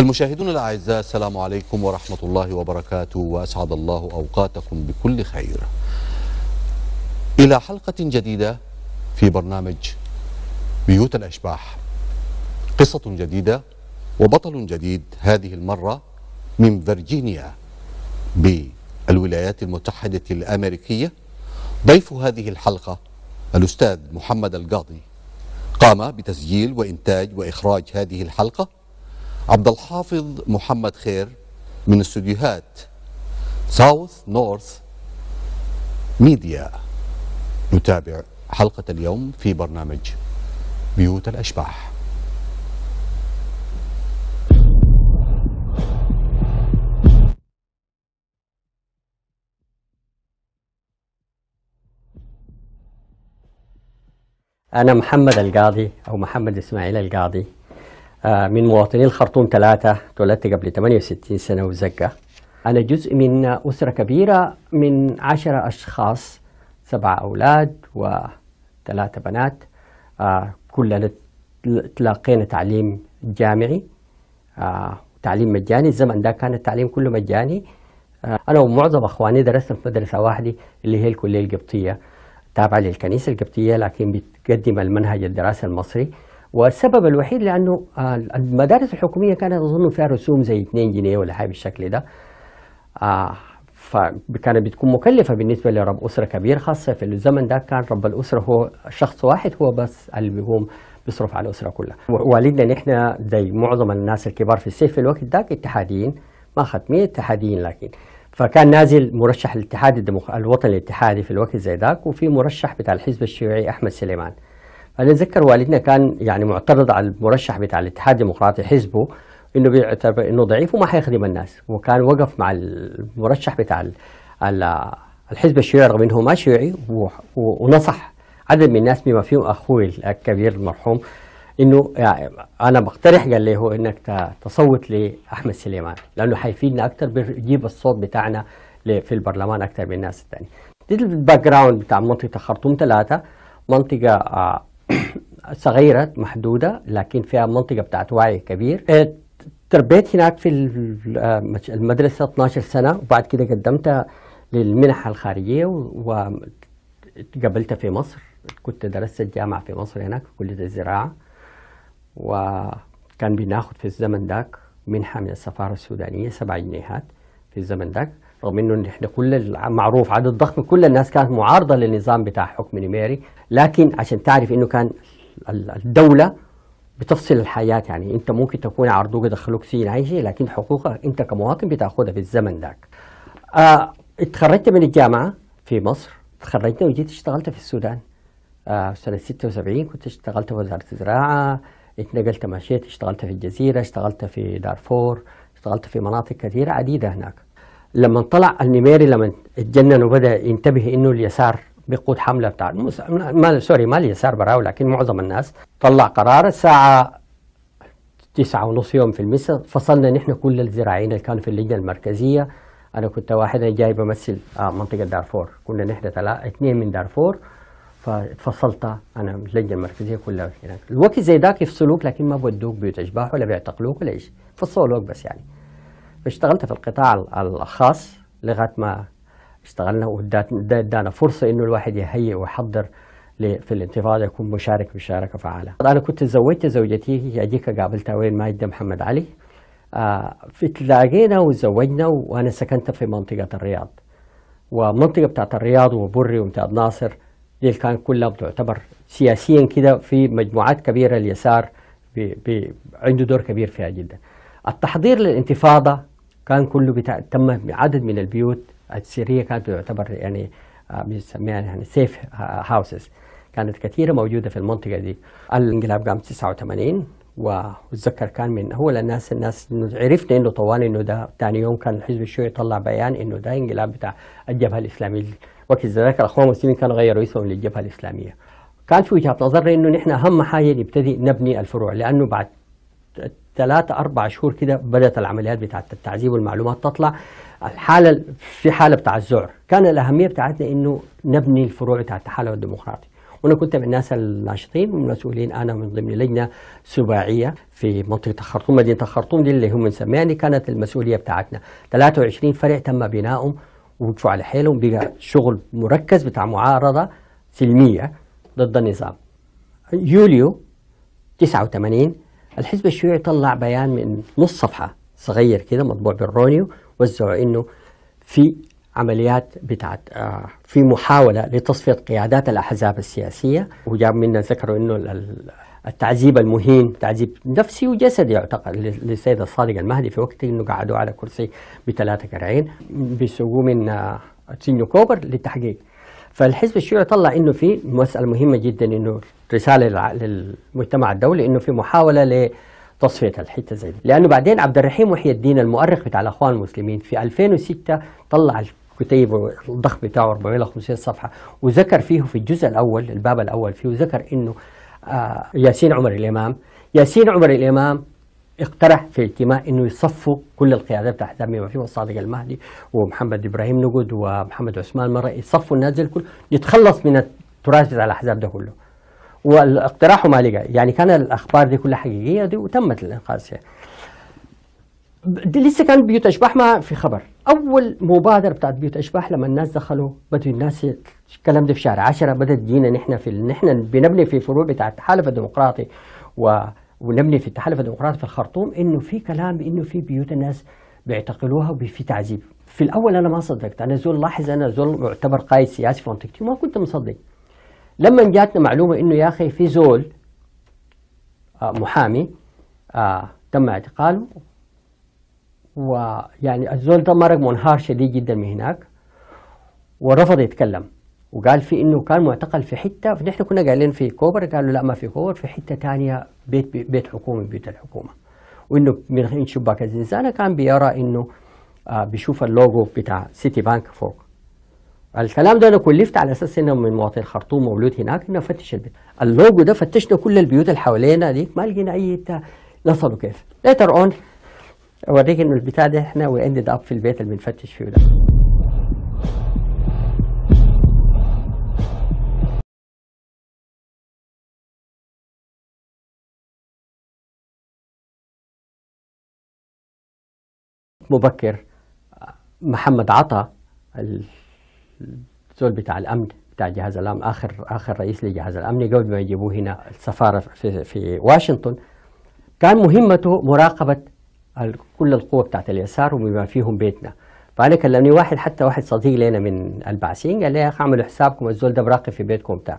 المشاهدون الأعزاء السلام عليكم ورحمة الله وبركاته وأسعد الله أوقاتكم بكل خير إلى حلقة جديدة في برنامج بيوت الأشباح قصة جديدة وبطل جديد هذه المرة من فرجينيا بالولايات المتحدة الأمريكية ضيف هذه الحلقة الأستاذ محمد القاضي قام بتسجيل وإنتاج وإخراج هذه الحلقة عبد الحافظ محمد خير من استديوهات ساوث نورث ميديا نتابع حلقة اليوم في برنامج بيوت الأشباح أنا محمد القاضي أو محمد إسماعيل القاضي آه، من مواطني الخرطوم ثلاثة تولدت قبل 68 سنة وزقة أنا جزء من أسرة كبيرة من عشرة أشخاص سبعة أولاد وثلاثة بنات آه، كلنا تلاقينا تعليم جامعي آه، تعليم مجاني الزمن ده كان التعليم كله مجاني أنا ومعظم أخواني درسنا في مدرسة واحدة اللي هي الكلية القبطية تابعة للكنيسة القبطية لكن بتقدم المنهج الدراسي المصري والسبب الوحيد لانه آه، المدارس الحكوميه كانت اظن فيها رسوم زي 2 جنيه ولا حاجه بالشكل ده آه، فكانت بتكون مكلفة بالنسبة لرب أسرة كبير خاصة في الزمن ده كان رب الأسرة هو شخص واحد هو بس اللي بيقوم بيصرف على الأسرة كلها والدنا نحن زي معظم الناس الكبار في السيف في الوقت ده اتحاديين ما ختمية اتحاديين لكن فكان نازل مرشح الاتحاد الوطني الاتحادي في الوقت زي ذاك وفي مرشح بتاع الحزب الشيوعي أحمد سليمان انا اتذكر والدنا كان يعني معترض على المرشح بتاع الاتحاد الديمقراطي حزبه انه بيعتبر انه ضعيف وما حيخدم الناس وكان وقف مع المرشح بتاع الحزب الشيوعي رغم انه ما شيوعي ونصح عدد من الناس بما فيهم اخوي الكبير المرحوم انه يعني انا بقترح قال لي هو انك تصوت لاحمد سليمان لانه حيفيدنا اكثر بيجيب الصوت بتاعنا في البرلمان اكثر من الناس الثانيه. دي الباك جراوند بتاع منطقه خرطوم ثلاثه منطقه آه، صغيرة محدودة لكن فيها منطقة بتاعت وعي كبير آه، تربيت هناك في آه، المدرسة 12 سنة وبعد كده قدمت للمنح الخارجية وقبلت في مصر كنت درست الجامعة في مصر هناك في كلية الزراعة وكان بناخد في الزمن داك منحة من السفارة السودانية سبع جنيهات في الزمن داك رغم انه نحن كل المعروف عدد ضخم كل الناس كانت معارضة للنظام بتاع حكم نميري لكن عشان تعرف انه كان الدوله بتفصل الحياه يعني انت ممكن تكون عرضوك يدخلوك سين اي شيء لكن حقوقك انت كمواطن بتاخذها في الزمن ذاك. آه اتخرجت من الجامعه في مصر تخرجت وجيت اشتغلت في السودان آه سنه 76 كنت اشتغلت في وزاره الزراعه اتنقلت مشيت اشتغلت في الجزيره اشتغلت في دارفور اشتغلت في مناطق كثيره عديده هناك. لما طلع النميري لما اتجنن وبدا ينتبه انه اليسار بقود حمله بتاع المس... ما سوري ما اليسار براوي لكن معظم الناس طلع قرار الساعه تسعة ونص يوم في المساء فصلنا نحن كل الزراعيين اللي كانوا في اللجنه المركزيه انا كنت واحد جاي بمثل آه، منطقه دارفور كنا نحن ثلاثه اثنين من دارفور فاتفصلت انا من اللجنه المركزيه كلها هناك الوقت زي ذاك يفصلوك لكن ما بودوك بيوت اشباح ولا بيعتقلوك ولا شيء فصلوك بس يعني فاشتغلت في القطاع الخاص لغايه ما اشتغلنا وادانا ادانا فرصه انه الواحد يهيئ ويحضر في الانتفاضه يكون مشارك بشاركه فعاله. انا كنت تزوجت زوجتي هي اديك قابلتها وين ما محمد علي. آه تلاقينا وتزوجنا وانا سكنت في منطقه الرياض. ومنطقه بتاعت الرياض وبري وامتياز ناصر دي كان كلها بتعتبر سياسيا كده في مجموعات كبيره اليسار بي بي عنده دور كبير فيها جدا. التحضير للانتفاضه كان كله بتاع تم عدد من البيوت السيريه كانت تعتبر يعني آه، بنسميها يعني سيف هاوسز كانت كثيره موجوده في المنطقه دي الانقلاب قام 89 واتذكر كان من هو الناس الناس عرفنا انه طوال انه ده ثاني يوم كان الحزب الشيوعي طلع بيان انه ده انقلاب بتاع الجبهه الاسلاميه وقت ذلك الاخوان المسلمين كانوا غيروا اسمهم للجبهه الاسلاميه كان في وجهه نظرنا انه نحن اهم حاجه نبتدي نبني الفروع لانه بعد ثلاثة أربع شهور كده بدأت العمليات بتاعة التعذيب والمعلومات تطلع الحالة في حالة بتاع الذعر كان الأهمية بتاعتنا إنه نبني الفروع بتاع التحالف الديمقراطي وانا كنت من الناس الناشطين والمسؤولين انا من ضمن لجنه سباعيه في منطقه الخرطوم مدينه الخرطوم دي اللي هم مسميها يعني كانت المسؤوليه بتاعتنا 23 فرع تم بنائهم ووقفوا على حيلهم بقى شغل مركز بتاع معارضه سلميه ضد النظام يوليو 89 الحزب الشيوعي طلع بيان من نص صفحة صغير كده مطبوع بالرونيو وزعوا انه في عمليات بتاعت آه في محاولة لتصفية قيادات الأحزاب السياسية وجاب منا ذكروا انه التعذيب المهين تعذيب نفسي وجسدي يعتقد للسيد الصادق المهدي في وقت انه قعدوا على كرسي بثلاثة كرعين بيسووه من آه سينيو كوبر للتحقيق فالحزب الشيوعي طلع انه في مساله مهمه جدا انه رساله للمجتمع الدولي انه في محاوله لتصفيه الحته زي دي لانه بعدين عبد الرحيم محي الدين المؤرخ بتاع الاخوان المسلمين في 2006 طلع الكتيب الضخم بتاعه 450 صفحه وذكر فيه في الجزء الاول الباب الاول فيه ذكر انه آه ياسين عمر الامام ياسين عمر الامام اقترح في اجتماع انه يصفوا كل القيادات بتاعت بما فيهم الصادق المهدي ومحمد ابراهيم نجد ومحمد عثمان مره يصفوا الناس دي الكل يتخلص من التراث بتاع الاحزاب ده كله والاقتراح ما لقى يعني كان الاخبار دي كلها حقيقيه دي وتمت الانقاذ فيها دي لسه كان بيوت اشباح ما في خبر اول مبادره بتاعت بيوت اشباح لما الناس دخلوا بدوا الناس الكلام ده في شهر 10 بدات جينا نحن في نحن بنبني في فروع بتاعت التحالف الديمقراطي و ونبني في التحالف الديمقراطي في الخرطوم انه في كلام انه في بيوت الناس بيعتقلوها وفي تعذيب في الاول انا ما صدقت انا زول لاحظ انا زول معتبر قائد سياسي في منطقتي وما كنت مصدق لما جاتنا معلومه انه يا اخي في زول آه، محامي آه، تم اعتقاله ويعني الزول ده مرق منهار شديد جدا من هناك ورفض يتكلم وقال في انه كان معتقل في حته فنحن كنا قايلين في كوبر قالوا لا ما في كوبر في حته ثانيه بيت بيت حكومي بيت الحكومه وانه من شباك الزنزانه كان بيرى انه آه بيشوف اللوجو بتاع سيتي بانك فوق الكلام ده انا كلفت على اساس انه من مواطن الخرطوم مولود هناك انه افتش البيت اللوجو ده فتشنا كل البيوت اللي حوالينا ديك ما لقينا اي نصلوا كيف ليتر اون اوريك انه البتاع ده احنا وي اندد اب في البيت اللي بنفتش فيه ده مبكر محمد عطا الزول بتاع الامن بتاع جهاز الامن اخر اخر رئيس لجهاز الامن قبل ما يجيبوه هنا السفاره في, في واشنطن كان مهمته مراقبه كل القوة بتاعت اليسار وبما فيهم بيتنا فأنا كلمني واحد حتى واحد صديق لنا من البعثيين قال لي يا أخي اعملوا حسابكم الزول ده براقب في بيتكم بتاع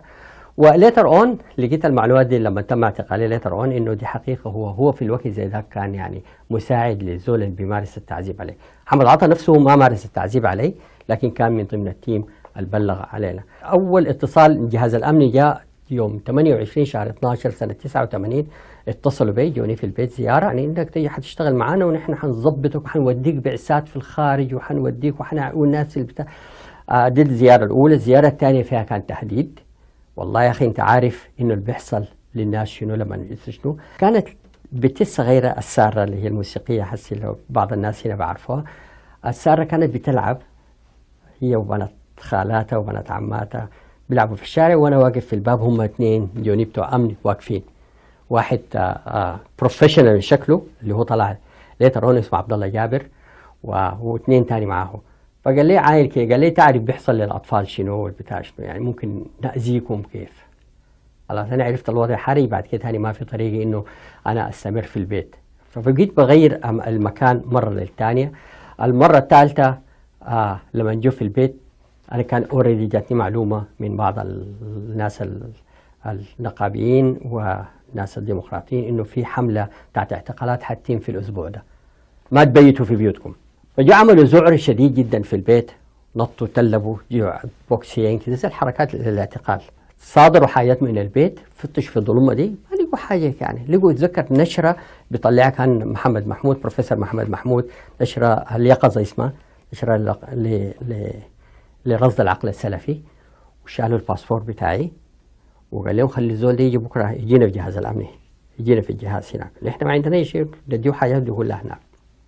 وليتر اون لقيت المعلومات دي لما تم اعتقالي ليتر اون انه دي حقيقه هو هو في الوقت زي ذاك كان يعني مساعد للزول اللي بيمارس التعذيب عليه محمد عطا نفسه ما مارس التعذيب عليه لكن كان من ضمن التيم البلغ علينا اول اتصال جهاز الامن جاء يوم 28 شهر 12 سنه 89 اتصلوا بي جوني في البيت زياره يعني انك تيجي حتشتغل معانا ونحن حنظبطك وحنوديك بعثات في الخارج وحنوديك وحن والناس اللي بتا... آه دي الزياره الاولى الزياره الثانيه فيها كان تهديد والله يا اخي انت عارف انه اللي بيحصل للناس شنو لما يسجنوا كانت بت الصغيره الساره اللي هي الموسيقيه حسي لو بعض الناس هنا بعرفوها الساره كانت بتلعب هي وبنات خالاتها وبنات عماتها بيلعبوا في الشارع وانا واقف في الباب هم اثنين جوني بتوع امن واقفين واحد بروفيشنال آه، آه، شكله اللي هو طلع ليتر اون اسمه عبد الله جابر واثنين ثاني معاهم فقال لي عايل كي قال لي تعرف بيحصل للاطفال شنو والبتاع شنو يعني ممكن نأذيكم كيف خلاص انا عرفت الوضع حري بعد كده ثاني ما في طريقه انه انا استمر في البيت فبقيت بغير المكان مره للثانيه المره الثالثه آه لما جو في البيت انا كان اوريدي جاتني معلومه من بعض الناس النقابيين وناس الديمقراطيين انه في حمله بتاعت اعتقالات حتتم في الاسبوع ده ما تبيتوا في بيوتكم فجاء عملوا ذعر شديد جدا في البيت نطوا تلبوا بوكسيين كذا زي الحركات الاعتقال صادروا حاجات من البيت فتش في الظلمة دي ما لقوا حاجة يعني لقوا اتذكر نشرة بيطلعها كان محمد محمود بروفيسور محمد محمود نشرة اليقظة اسمها نشرة ل... ل... لرصد العقل السلفي وشالوا الباسبور بتاعي وقال لهم خلي الزول ده يجي بكرة يجينا في الجهاز الأمني يجينا في الجهاز هناك احنا ما عندنا أي شيء نديه حاجات دي كلها هناك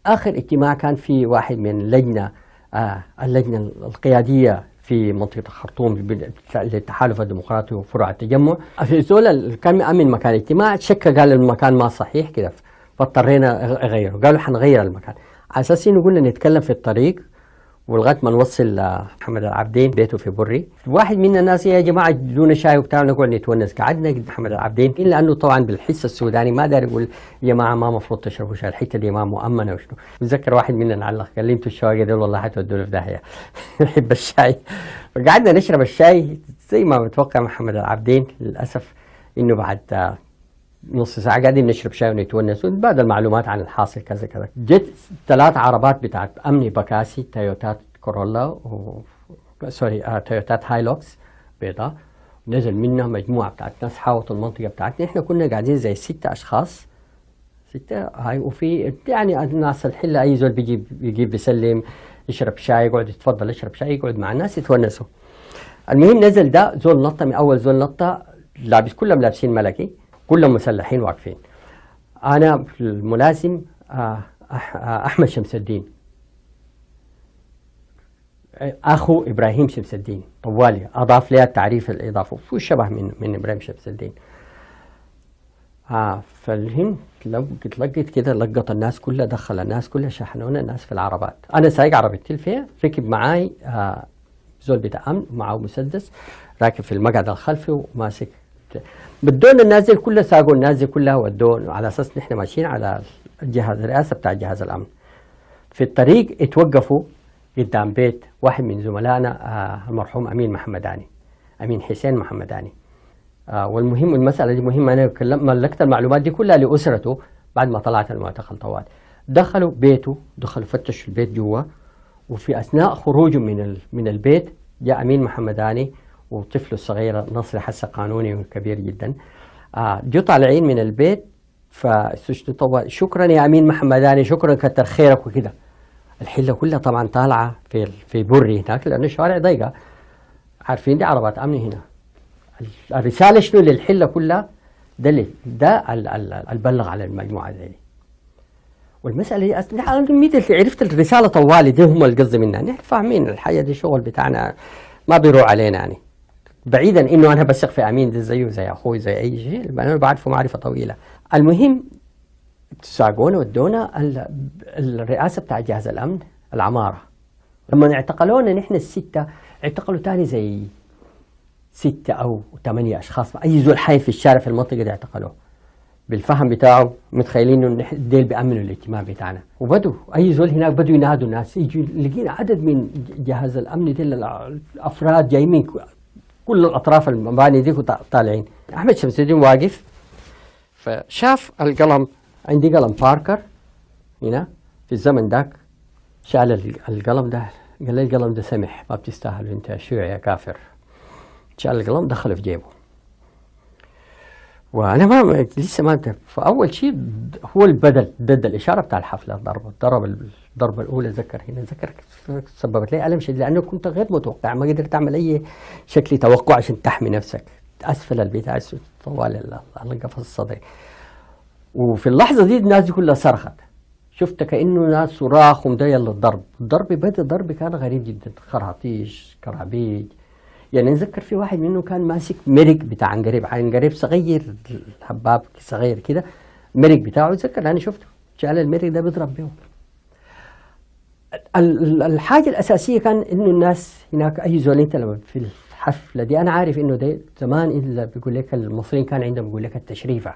آخر اجتماع كان في واحد من لجنة آه، اللجنة القيادية في منطقة الخرطوم للتحالف الديمقراطي وفرع التجمع في زول كان أمن مكان الاجتماع شك قال المكان ما صحيح كده فاضطرينا أغيره قالوا حنغير المكان على أساس إنه قلنا نتكلم في الطريق ولغايه ما نوصل لمحمد العابدين بيته في بري واحد من الناس يا جماعه دون شاي وبتاع نقعد نتونس قعدنا قد محمد العابدين الا انه طبعا بالحس السوداني ما داري يقول يا جماعه ما مفروض تشربوا شاي الحته دي ما مؤمنه وشنو بتذكر واحد مننا علق قال لي انتوا الشواقي دول والله حتودونا في داهيه نحب الشاي فقعدنا نشرب الشاي زي ما متوقع محمد العابدين للاسف انه بعد نص ساعه قاعدين نشرب شاي ونتونس ونتبادل معلومات عن الحاصل كذا كذا جت ثلاث عربات بتاعت امني بكاسي تويوتات كورولا و... سوري آه، تويوتات هايلوكس بيضاء نزل منها مجموعه بتاعت ناس حاوطوا المنطقه بتاعتنا احنا كنا قاعدين زي ستة اشخاص ستة هاي وفي يعني الناس الحله اي زول بيجي بيجي بيسلم يشرب شاي يقعد يتفضل يشرب شاي يقعد مع الناس يتونسوا المهم نزل ده زول نطه من اول زول نطه لابس كلهم لابسين ملكي كلهم مسلحين واقفين انا الملازم آه، آه، احمد شمس الدين اخو ابراهيم شمس الدين طوالي اضاف لي التعريف الاضافه والشبه من من ابراهيم شمس الدين آه فالهم لقت لقت كده لقط الناس كلها دخل الناس كلها شحنونا الناس في العربات انا سايق عربيتي فيها ركب معاي آه زول بتاع امن معه مسدس راكب في المقعد الخلفي وماسك بدون النازل كلها ساقوا النازل كلها ودون على اساس نحن ماشيين على الجهاز الرئاسه بتاع جهاز الامن في الطريق اتوقفوا قدام بيت واحد من زملائنا آه، المرحوم امين محمداني امين حسين محمداني آه، والمهم المساله دي مهمه انا ملكت المعلومات دي كلها لاسرته بعد ما طلعت المعتقل طوال دخلوا بيته دخلوا فتشوا البيت جوا وفي اثناء خروجه من من البيت جاء امين محمداني وطفله الصغير نصري حس قانوني وكبير جدا آه، جو طالعين من البيت فسجته طبعا شكرا يا امين محمداني يعني شكرا كتر خيرك وكده الحله كلها طبعا طالعه في في بري هناك لانه الشوارع ضيقه عارفين دي عربات امن هنا الرساله شنو للحله كلها ده ده البلغ على المجموعه دي والمساله دي أصلاً عرفت الرساله طوالي دي هم القصد منها نحن فاهمين الحاجه دي شغل بتاعنا ما بيروح علينا يعني بعيدا انه انا بثق في امين ده زيه زي اخوي زي اي شيء انا بعرفه معرفه طويله المهم ساقونا ودونا الرئاسه بتاع جهاز الامن العماره لما اعتقلونا نحن السته اعتقلوا تاني زي ستة أو ثمانية أشخاص أي زول حي في الشارع في المنطقة دي اعتقلوه بالفهم بتاعه متخيلين انه ديل بيأمنوا الاجتماع بتاعنا وبدوا اي زول هناك بدوا ينادوا الناس يجوا لقينا عدد من جهاز الامن ديل الافراد جايين من كل الاطراف المباني دي طالعين احمد شمس الدين واقف فشاف القلم عندي قلم باركر هنا في الزمن ذاك شال القلم ده قال لي القلم ده سمح ما بتستاهل انت يا شيوعي يا كافر شال القلم دخله في جيبه وانا ما لسه ما فاول شيء هو البدل ضد الاشاره بتاع الحفله ضرب ضرب الضربه الاولى ذكر هنا ذكر سببت لي الم شديد لانه كنت غير متوقع ما قدرت اعمل اي شكل توقع عشان تحمي نفسك اسفل البيت طوال القفص الصدري وفي اللحظه دي الناس دي كلها صرخت شفت كانه ناس صراخ ومدايه للضرب الضرب بدا ضرب كان غريب جدا خراطيش كرابيج يعني نذكر في واحد منهم كان ماسك مرق بتاع عنقريب عنقريب صغير حباب صغير كده مرق بتاعه اتذكر انا شفته شال المرق ده بيضرب بيه الحاجه الاساسيه كان انه الناس هناك اي انت لما في الحفله دي انا عارف انه ده زمان اللي بيقول لك المصريين كان عندهم بيقول لك التشريفه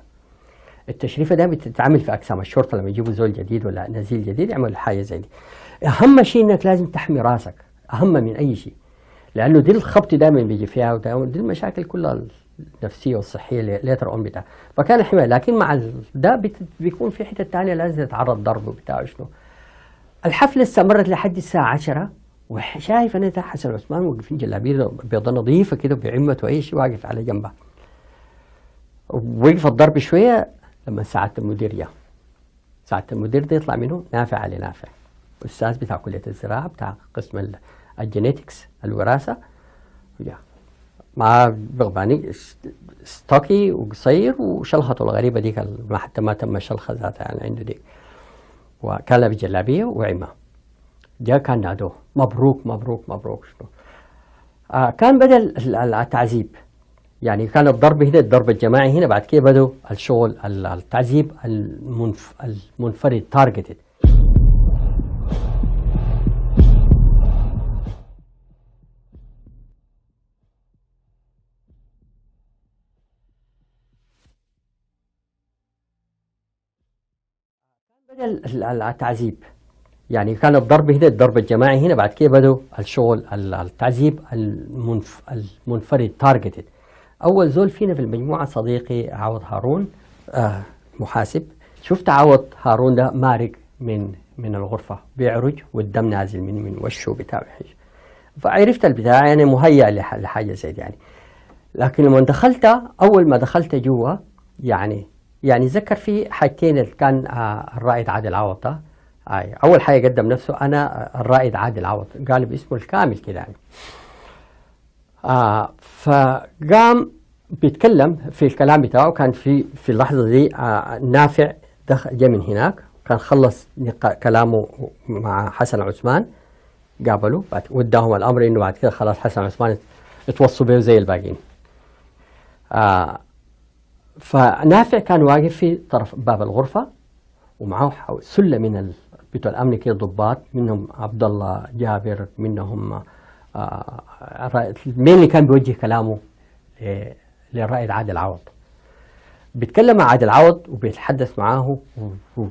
التشريفه ده بتتعمل في اقسام الشرطه لما يجيبوا زول جديد ولا نزيل جديد يعملوا حاجه زي دي اهم شيء انك لازم تحمي راسك اهم من اي شيء لانه دي الخبط دائما بيجي فيها ودي المشاكل كلها النفسيه والصحيه اللي ترعون بتاع فكان الحمايه لكن مع ده بيكون في حته ثانيه لازم تتعرض ضرب وبتاع شنو الحفلة استمرت لحد الساعة 10 وشايف انا حسن عثمان واقفين جلابيه بيضة نظيفة كده بعمته اي شيء واقف على جنبه وقف الضرب شوية لما ساعة المدير يا ساعة المدير ده يطلع منه نافع علي نافع أستاذ بتاع كلية الزراعة بتاع قسم الجينيتكس الوراثة يا مع بغباني ستوكي وقصير وشلخته الغريبة ديك ما حتى ما تم شلخة ذاتها يعني عنده ديك وكان جلابيه وعمه جاء كان نادوه مبروك مبروك مبروك شنو آه كان بدا التعذيب يعني كان الضرب هنا الضرب الجماعي هنا بعد كده بدأوا الشغل التعذيب المنف المنفرد تارجتد التعذيب يعني كان الضرب هنا الضرب الجماعي هنا بعد كده بدأوا الشغل التعذيب المنف المنفرد تارجتد أول زول فينا في المجموعة صديقي عوض هارون آه محاسب شفت عوض هارون ده مارق من من الغرفة بيعرج والدم نازل من من وشه بتاعه فعرفت البتاع يعني مهيأ لحاجة زي دي يعني لكن لما دخلت أول ما دخلت جوا يعني يعني ذكر في حاجتين اللي كان آه، الرائد عادل عوطة آه، اول حاجه قدم نفسه انا الرائد عادل عوض قال باسمه الكامل كده يعني آه فقام بيتكلم في الكلام بتاعه كان في في اللحظه دي آه نافع دخل جه من هناك كان خلص كلامه مع حسن عثمان قابله وداهم الامر انه بعد كده خلاص حسن عثمان اتوصوا به زي الباقيين آه فنافع كان واقف في طرف باب الغرفة ومعه سلة من بتوع الأمن كده ضباط منهم عبد الله جابر منهم آه، مين اللي كان بيوجه كلامه للرائد عادل عوض بيتكلم مع عادل عوض وبيتحدث معاه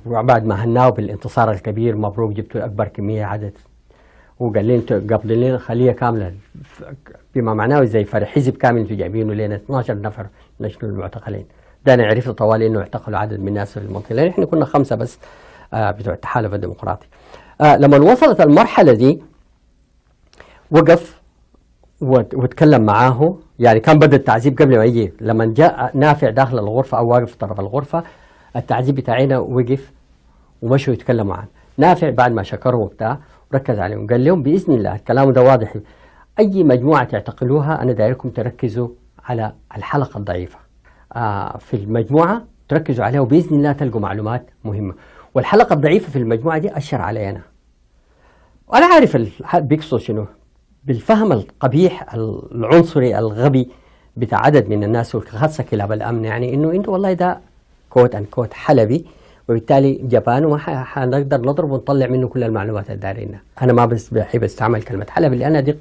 وبعد ما هناه بالانتصار الكبير مبروك جبتوا اكبر كميه عدد وقال لي انتوا قبل خليه كامله بما معناه زي فرح حزب كامل انتوا جايبينه لنا 12 نفر نشنوا المعتقلين ده انا عرفته طوالي انه اعتقلوا عدد من الناس في المنطقه لان احنا كنا خمسه بس آه، بتوع التحالف الديمقراطي آه، لما وصلت المرحله دي وقف وتكلم معاه يعني كان بدا التعذيب قبل ما يجي لما جاء نافع داخل الغرفه او واقف في طرف الغرفه التعذيب بتاعنا وقف ومشوا يتكلموا عنه نافع بعد ما شكره وبتاع ركز عليهم قال لهم باذن الله الكلام ده واضح اي مجموعه تعتقلوها انا دايركم تركزوا على الحلقه الضعيفه آه، في المجموعة تركزوا عليها وبإذن الله تلقوا معلومات مهمة والحلقة الضعيفة في المجموعة دي أشر علي أنا وأنا عارف بيقصد شنو بالفهم القبيح العنصري الغبي بتاع عدد من الناس وخاصة كلاب الأمن يعني إنه أنت والله ده كوت أن كوت حلبي وبالتالي جبان وما حنقدر نضرب ونطلع منه كل المعلومات الدارينا أنا ما بس بحب استعمل كلمة حلبي لأن دي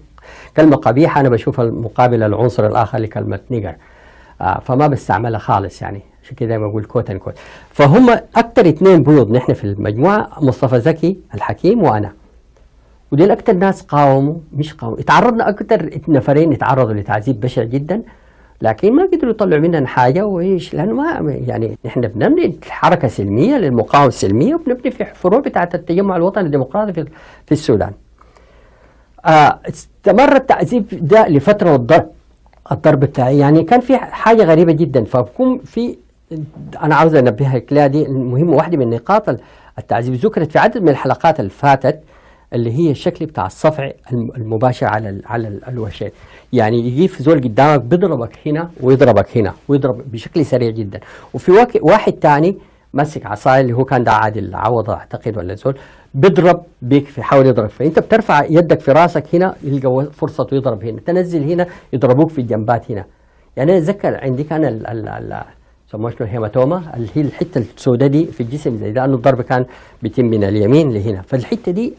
كلمة قبيحة أنا بشوفها مقابل العنصر الآخر لكلمة نيجر آه، فما بستعملها خالص يعني عشان كده دايما بقول كوت ان كوت فهم اكثر اثنين بيض نحن في المجموعه مصطفى زكي الحكيم وانا ودول اكثر ناس قاوموا مش قاوموا اتعرضنا اكثر نفرين اتعرضوا لتعذيب بشع جدا لكن ما قدروا يطلعوا مننا حاجه وايش لانه ما يعني نحن بنبني حركه سلميه للمقاومه السلميه وبنبني في الفروع بتاعت التجمع الوطني الديمقراطي في, في السودان. آه استمر التعذيب ده لفتره الضرب الضرب بتاعي يعني كان في حاجه غريبه جدا فبكون في انا عاوز انبهك لها دي المهم واحده من نقاط التعذيب ذكرت في عدد من الحلقات اللي فاتت اللي هي الشكل بتاع الصفع المباشر على الـ على ال الوشين يعني يجي في زول قدامك بيضربك هنا ويضربك هنا ويضرب بشكل سريع جدا وفي واحد تاني مسك عصايه اللي هو كان ده عادل عوض اعتقد ولا زول بيضرب بيك في حاول يضرب فانت بترفع يدك في راسك هنا يلقى فرصته يضرب هنا تنزل هنا يضربوك في الجنبات هنا يعني انا اتذكر عندي كان ال ال ال سموه الهيماتوما اللي هي الحته السوداء دي في الجسم زي ده انه الضرب كان بيتم من اليمين لهنا فالحته دي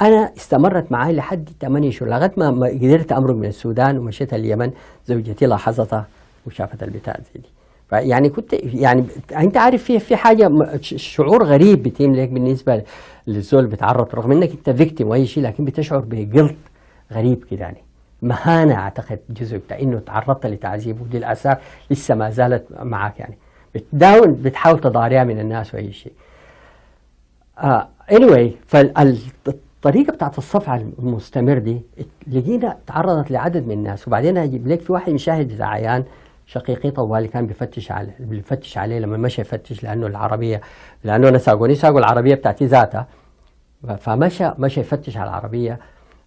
انا استمرت معي لحد 8 شهور لغايه ما قدرت امرق من السودان ومشيت اليمن زوجتي لاحظتها وشافت البتاع زي دي يعني كنت يعني انت عارف في في حاجه شعور غريب بيتم لك بالنسبه لي. للزول بيتعرض رغم انك انت فيكتيم واي شيء لكن بتشعر بجلط غريب كده يعني مهانه اعتقد جزء بتاع انه تعرضت لتعذيب ودي الاثار لسه ما زالت معك يعني بتداول بتحاول تضاريها من الناس واي شيء. اني آه، anyway فالطريقه بتاعت الصفعه المستمر دي لقينا تعرضت لعدد من الناس وبعدين اجيب لك في واحد مشاهد بتاع عيان شقيقي طوالي كان بيفتش عليه بيفتش عليه لما مشى يفتش لانه العربيه لانه انا ساقوني ساقوا العربيه بتاعتي ذاتها فمشى مشى يفتش على العربيه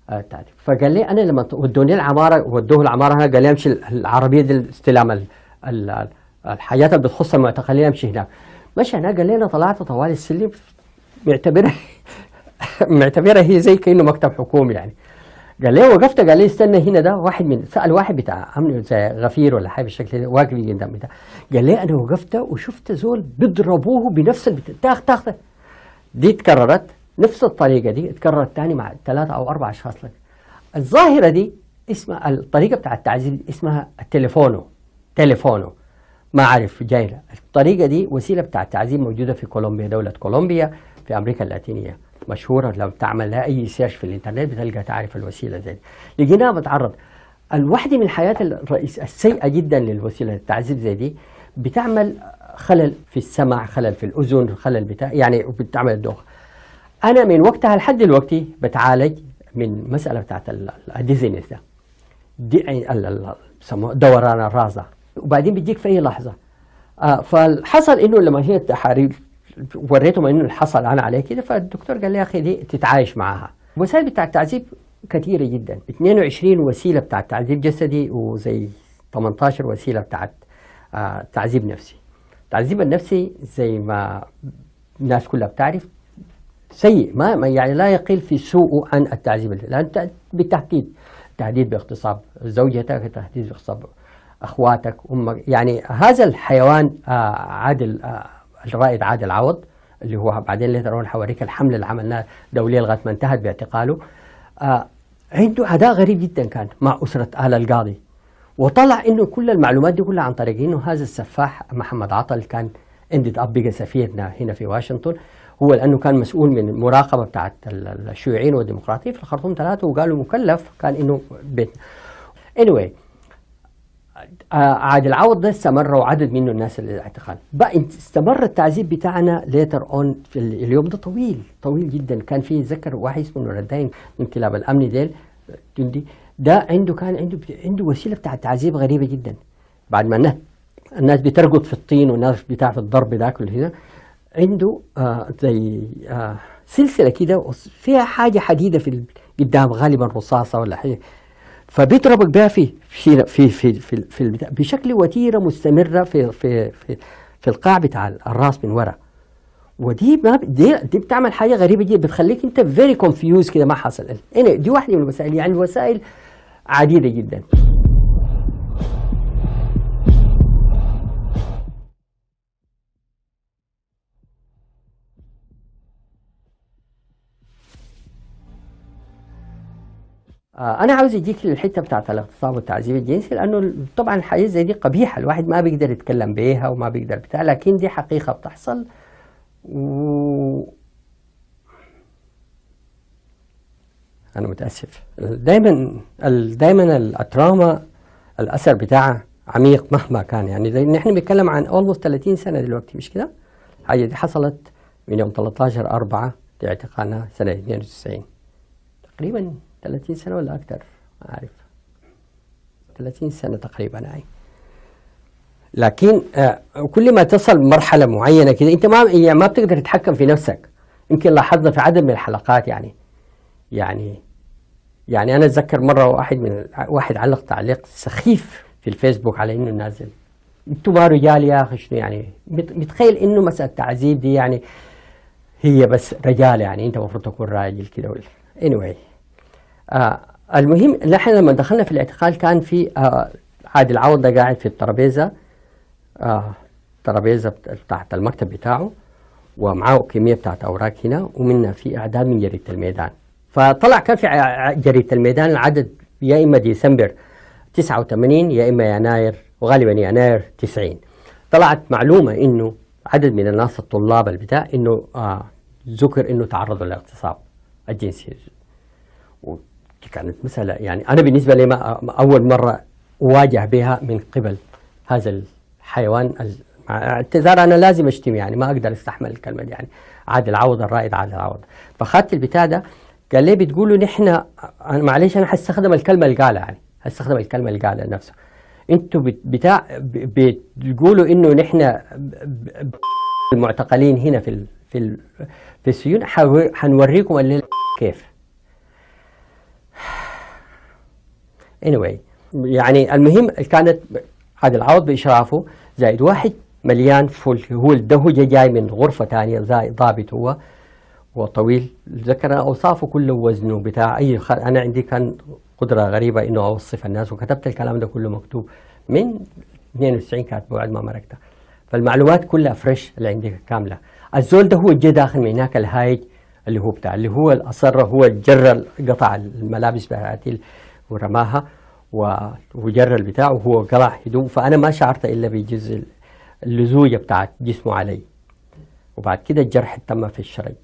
آه، بتاعتي فقال لي انا لما ودوني العماره ودوه العماره هنا قال لي امشي العربيه دي استلام الحاجات اللي بتخص المعتقلين امشي هناك مشى هناك قال لي انا طلعت طوالي السلم معتبرها معتبرها هي زي كانه مكتب حكومي يعني قال ليه وقفت قال لي استنى هنا ده واحد من سال واحد بتاع عامل زي غفير ولا حاجه بالشكل ده واقف قدام بتاع قال لي انا وقفت وشفت زول بيضربوه بنفس تاخ تاخ دي اتكررت نفس الطريقه دي اتكررت ثاني مع ثلاثه او اربع اشخاص لك الظاهره دي اسمها الطريقه بتاع التعذيب اسمها التليفونو تليفونو ما عارف جاي الطريقه دي وسيله بتاع التعذيب موجوده في كولومبيا دوله كولومبيا في امريكا اللاتينيه مشهوره لو بتعمل لها اي سيرش في الانترنت بتلقى تعرف الوسيله زي دي لقيناها بتعرض الواحده من الحياه الرئيس السيئه جدا للوسيله التعذيب زي دي بتعمل خلل في السمع خلل في الاذن خلل بتاع يعني بتعمل الدوخه انا من وقتها لحد دلوقتي بتعالج من مساله بتاعت الديزينس ده دي دوران الرازه وبعدين بتجيك في اي لحظه آه فحصل انه لما هي التحاريل وريتهم انه اللي حصل انا عليه كده فالدكتور قال لي يا اخي دي تتعايش معاها الوسائل بتاع التعذيب كثيره جدا 22 وسيله بتاع تعذيب جسدي وزي 18 وسيله بتاعت آه، تعذيب نفسي التعذيب النفسي زي ما الناس كلها بتعرف سيء ما يعني لا يقل في سوءه عن التعذيب لان بالتحديد تهديد باغتصاب زوجتك تهديد باغتصاب اخواتك امك يعني هذا الحيوان آه، عادل آه، الرائد عادل عوض اللي هو بعدين ليتر اون حوريك الحمله اللي عملناها دوليه لغايه ما انتهت باعتقاله آه عنده اداء غريب جدا كان مع اسره ال القاضي وطلع انه كل المعلومات دي كلها عن طريق انه هذا السفاح محمد عطل كان اندد اب بقى سفيرنا هنا في واشنطن هو لانه كان مسؤول من المراقبه بتاعت الشيوعيين والديمقراطيين في الخرطوم ثلاثه وقالوا مكلف كان انه بيت anyway عاد العوض ده استمر وعدد منه الناس اللي بقى استمر التعذيب بتاعنا ليتر اون في اليوم ده طويل طويل جدا كان في ذكر واحد اسمه نوردين من كلاب الامن ديل جندي ده عنده كان عنده عنده وسيله بتاع تعذيب غريبه جدا بعد ما الناس بترقد في الطين والناس بتاع في الضرب ده كل هنا عنده آه زي آه سلسله كده فيها حاجه حديده في قدام غالبا رصاصه ولا حاجه فبيضربك بها في في في في, في, في بشكل وتيره مستمره في في في, في القاع بتاع الراس من ورا ودي ما دي, دي بتعمل حاجه غريبه جدا بتخليك انت فيري كونفيوز كده ما حصل إيه، دي واحده من المسائل يعني الوسائل عديده جدا آه، انا عاوز اجيك للحته بتاعت الاغتصاب والتعذيب الجنسي لانه طبعا الحاجات زي دي قبيحه الواحد ما بيقدر يتكلم بيها وما بيقدر بتاع لكن دي حقيقه بتحصل و انا متاسف دايما دايما التراما الاثر بتاعها عميق مهما كان يعني زي نحن بنتكلم عن اولموست 30 سنه دلوقتي مش كده؟ الحاجه دي حصلت من يوم 13 4 لاعتقالنا سنه 92 تقريبا 30 سنة ولا أكثر ما أعرف 30 سنة تقريبا هاي لكن آه، كل ما تصل مرحلة معينة كذا أنت ما يعني ما بتقدر تتحكم في نفسك يمكن لاحظنا في عدد من الحلقات يعني يعني يعني أنا أتذكر مرة واحد من واحد علق تعليق سخيف في الفيسبوك على إنه نازل انتوا ما رجال يا اخي شنو يعني متخيل انه مساله التعذيب دي يعني هي بس رجال يعني انت المفروض تكون راجل كذا anyway آه، المهم نحن لما دخلنا في الاعتقال كان في آه، عادل عوضه قاعد في الترابيزة آه، الترابيزة بتاعت المكتب بتاعه ومعاه كمية بتاعت أوراق هنا ومنا في إعداد من جريدة الميدان فطلع كان في جريدة الميدان العدد يا إما ديسمبر 89 يا إما يناير وغالبا يناير 90 طلعت معلومة إنه عدد من الناس الطلاب البتاع إنه آه ذكر إنه تعرضوا للاغتصاب الجنسي كانت مسألة يعني أنا بالنسبة لي ما أول مرة أواجه بها من قبل هذا الحيوان اعتذار أنا لازم أشتم يعني ما أقدر أستحمل الكلمة دي يعني عادل عوض الرائد عادل عوض فأخذت البتاع ده قال لي بتقولوا نحن معلش أنا حستخدم الكلمة اللي قالها يعني حستخدم الكلمة اللي قالها نفسه انتوا بتاع بتقولوا انه نحن المعتقلين هنا في في في السجون حنوريكم كيف anyway يعني المهم كانت هذا العوض بإشرافه زائد واحد مليان فل هو الدهجة جاي من غرفة ثانية زائد ضابط هو وطويل ذكر أوصافه كله وزنه بتاع أي خل... أنا عندي كان قدرة غريبة إنه أوصف الناس وكتبت الكلام ده كله مكتوب من 92 كاتبه بعد ما مركته فالمعلومات كلها فريش اللي عندي كاملة الزول ده هو جه داخل من هناك الهايج اللي هو بتاع اللي هو الأصر هو الجر قطع الملابس بتاعتي ورماها وجر البتاع وهو قلع هدوم فأنا ما شعرت إلا بجزء اللزوجة بتاعت جسمه علي وبعد كده الجرح تم في الشرج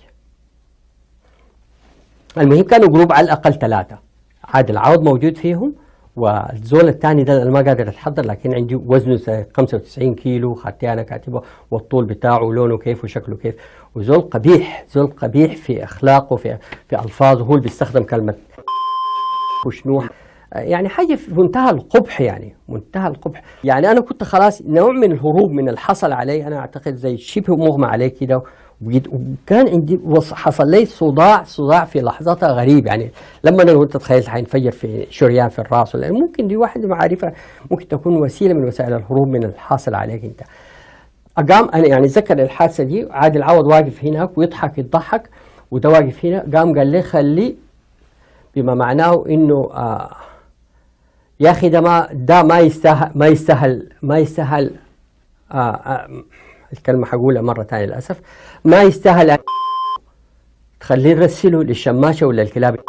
المهم كانوا جروب على الأقل ثلاثة عادل عوض موجود فيهم والزول الثاني ده انا ما قادر اتحضر لكن عندي وزنه 95 كيلو خدت انا كاتبه والطول بتاعه ولونه كيف وشكله كيف وزول قبيح زول قبيح في اخلاقه في في الفاظه هو اللي بيستخدم كلمه وشنو آه، يعني حاجة في منتهى القبح يعني منتهى القبح يعني أنا كنت خلاص نوع من الهروب من اللي حصل علي أنا أعتقد زي شبه مغمى عليه كده وكان عندي حصل لي صداع صداع في لحظتها غريب يعني لما انا كنت تخيلت حينفجر في شريان في الراس ولا ممكن دي واحده معرفه ممكن تكون وسيله من وسائل الهروب من اللي حاصل عليك انت قام انا يعني ذكر الحادثه دي عادل عوض واقف هناك ويضحك يضحك وده واقف هنا قام قال لي خلي بما معناه انه آه، يا اخي ده ما ده ما يستاهل ما يستاهل ما يستاهل آه، آه، الكلمة حقولها مرة ثانية للأسف ما يستاهل تخليه نرسله للشماشة ولا الكلاب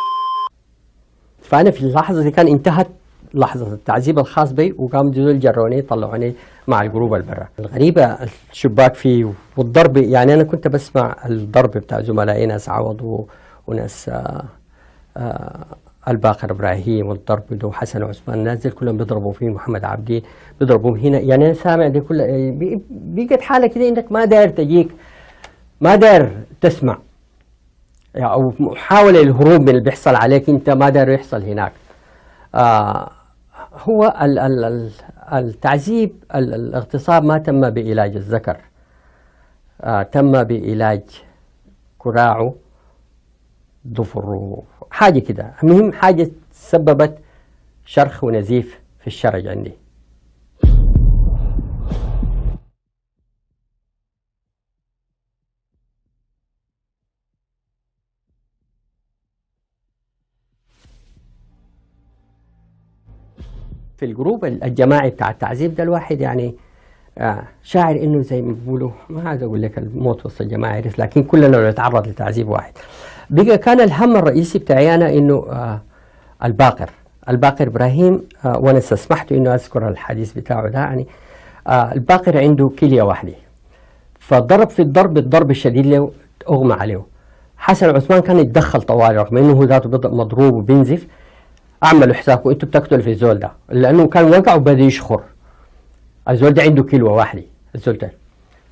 فأنا في اللحظة دي كان انتهت لحظة التعذيب الخاص بي وقام دول جروني طلعوني مع الجروب البرا الغريبة الشباك فيه والضرب يعني أنا كنت بسمع الضرب بتاع زملائي ناس عوض وناس آه آه، الباقر ابراهيم والضرب اللي هو حسن وعثمان الناس كلهم بيضربوا فيه محمد عبدي بيضربوا هنا يعني انا سامع دي كل آه، بقت حاله كده انك ما داير تجيك ما داير تسمع يعني او محاوله الهروب من اللي بيحصل عليك انت ما داير يحصل هناك آه هو ال ال التعذيب ال الاغتصاب ما تم بعلاج الذكر آه تم بعلاج كراعه ظفره حاجة كده المهم حاجة سببت شرخ ونزيف في الشرج عندي في الجروب الجماعي بتاع التعذيب ده الواحد يعني آه، شاعر انه زي ما بيقولوا ما عايز اقول لك الموت وسط الجماعي لكن كلنا نتعرض لتعذيب واحد بقى كان الهم الرئيسي بتاعي انا انه آه، الباقر الباقر ابراهيم آه، وانا استسمحت انه اذكر الحديث بتاعه ده يعني آه، الباقر عنده كليه واحده فضرب في الضرب الضرب الشديد له اغمى عليه حسن عثمان كان يتدخل طوال رغم انه هو ذاته مضروب وبينزف اعملوا حسابكم انتم بتقتلوا في الزول ده لانه كان وقع وبدا يشخر الزول ده عنده كلوه واحده الزول ده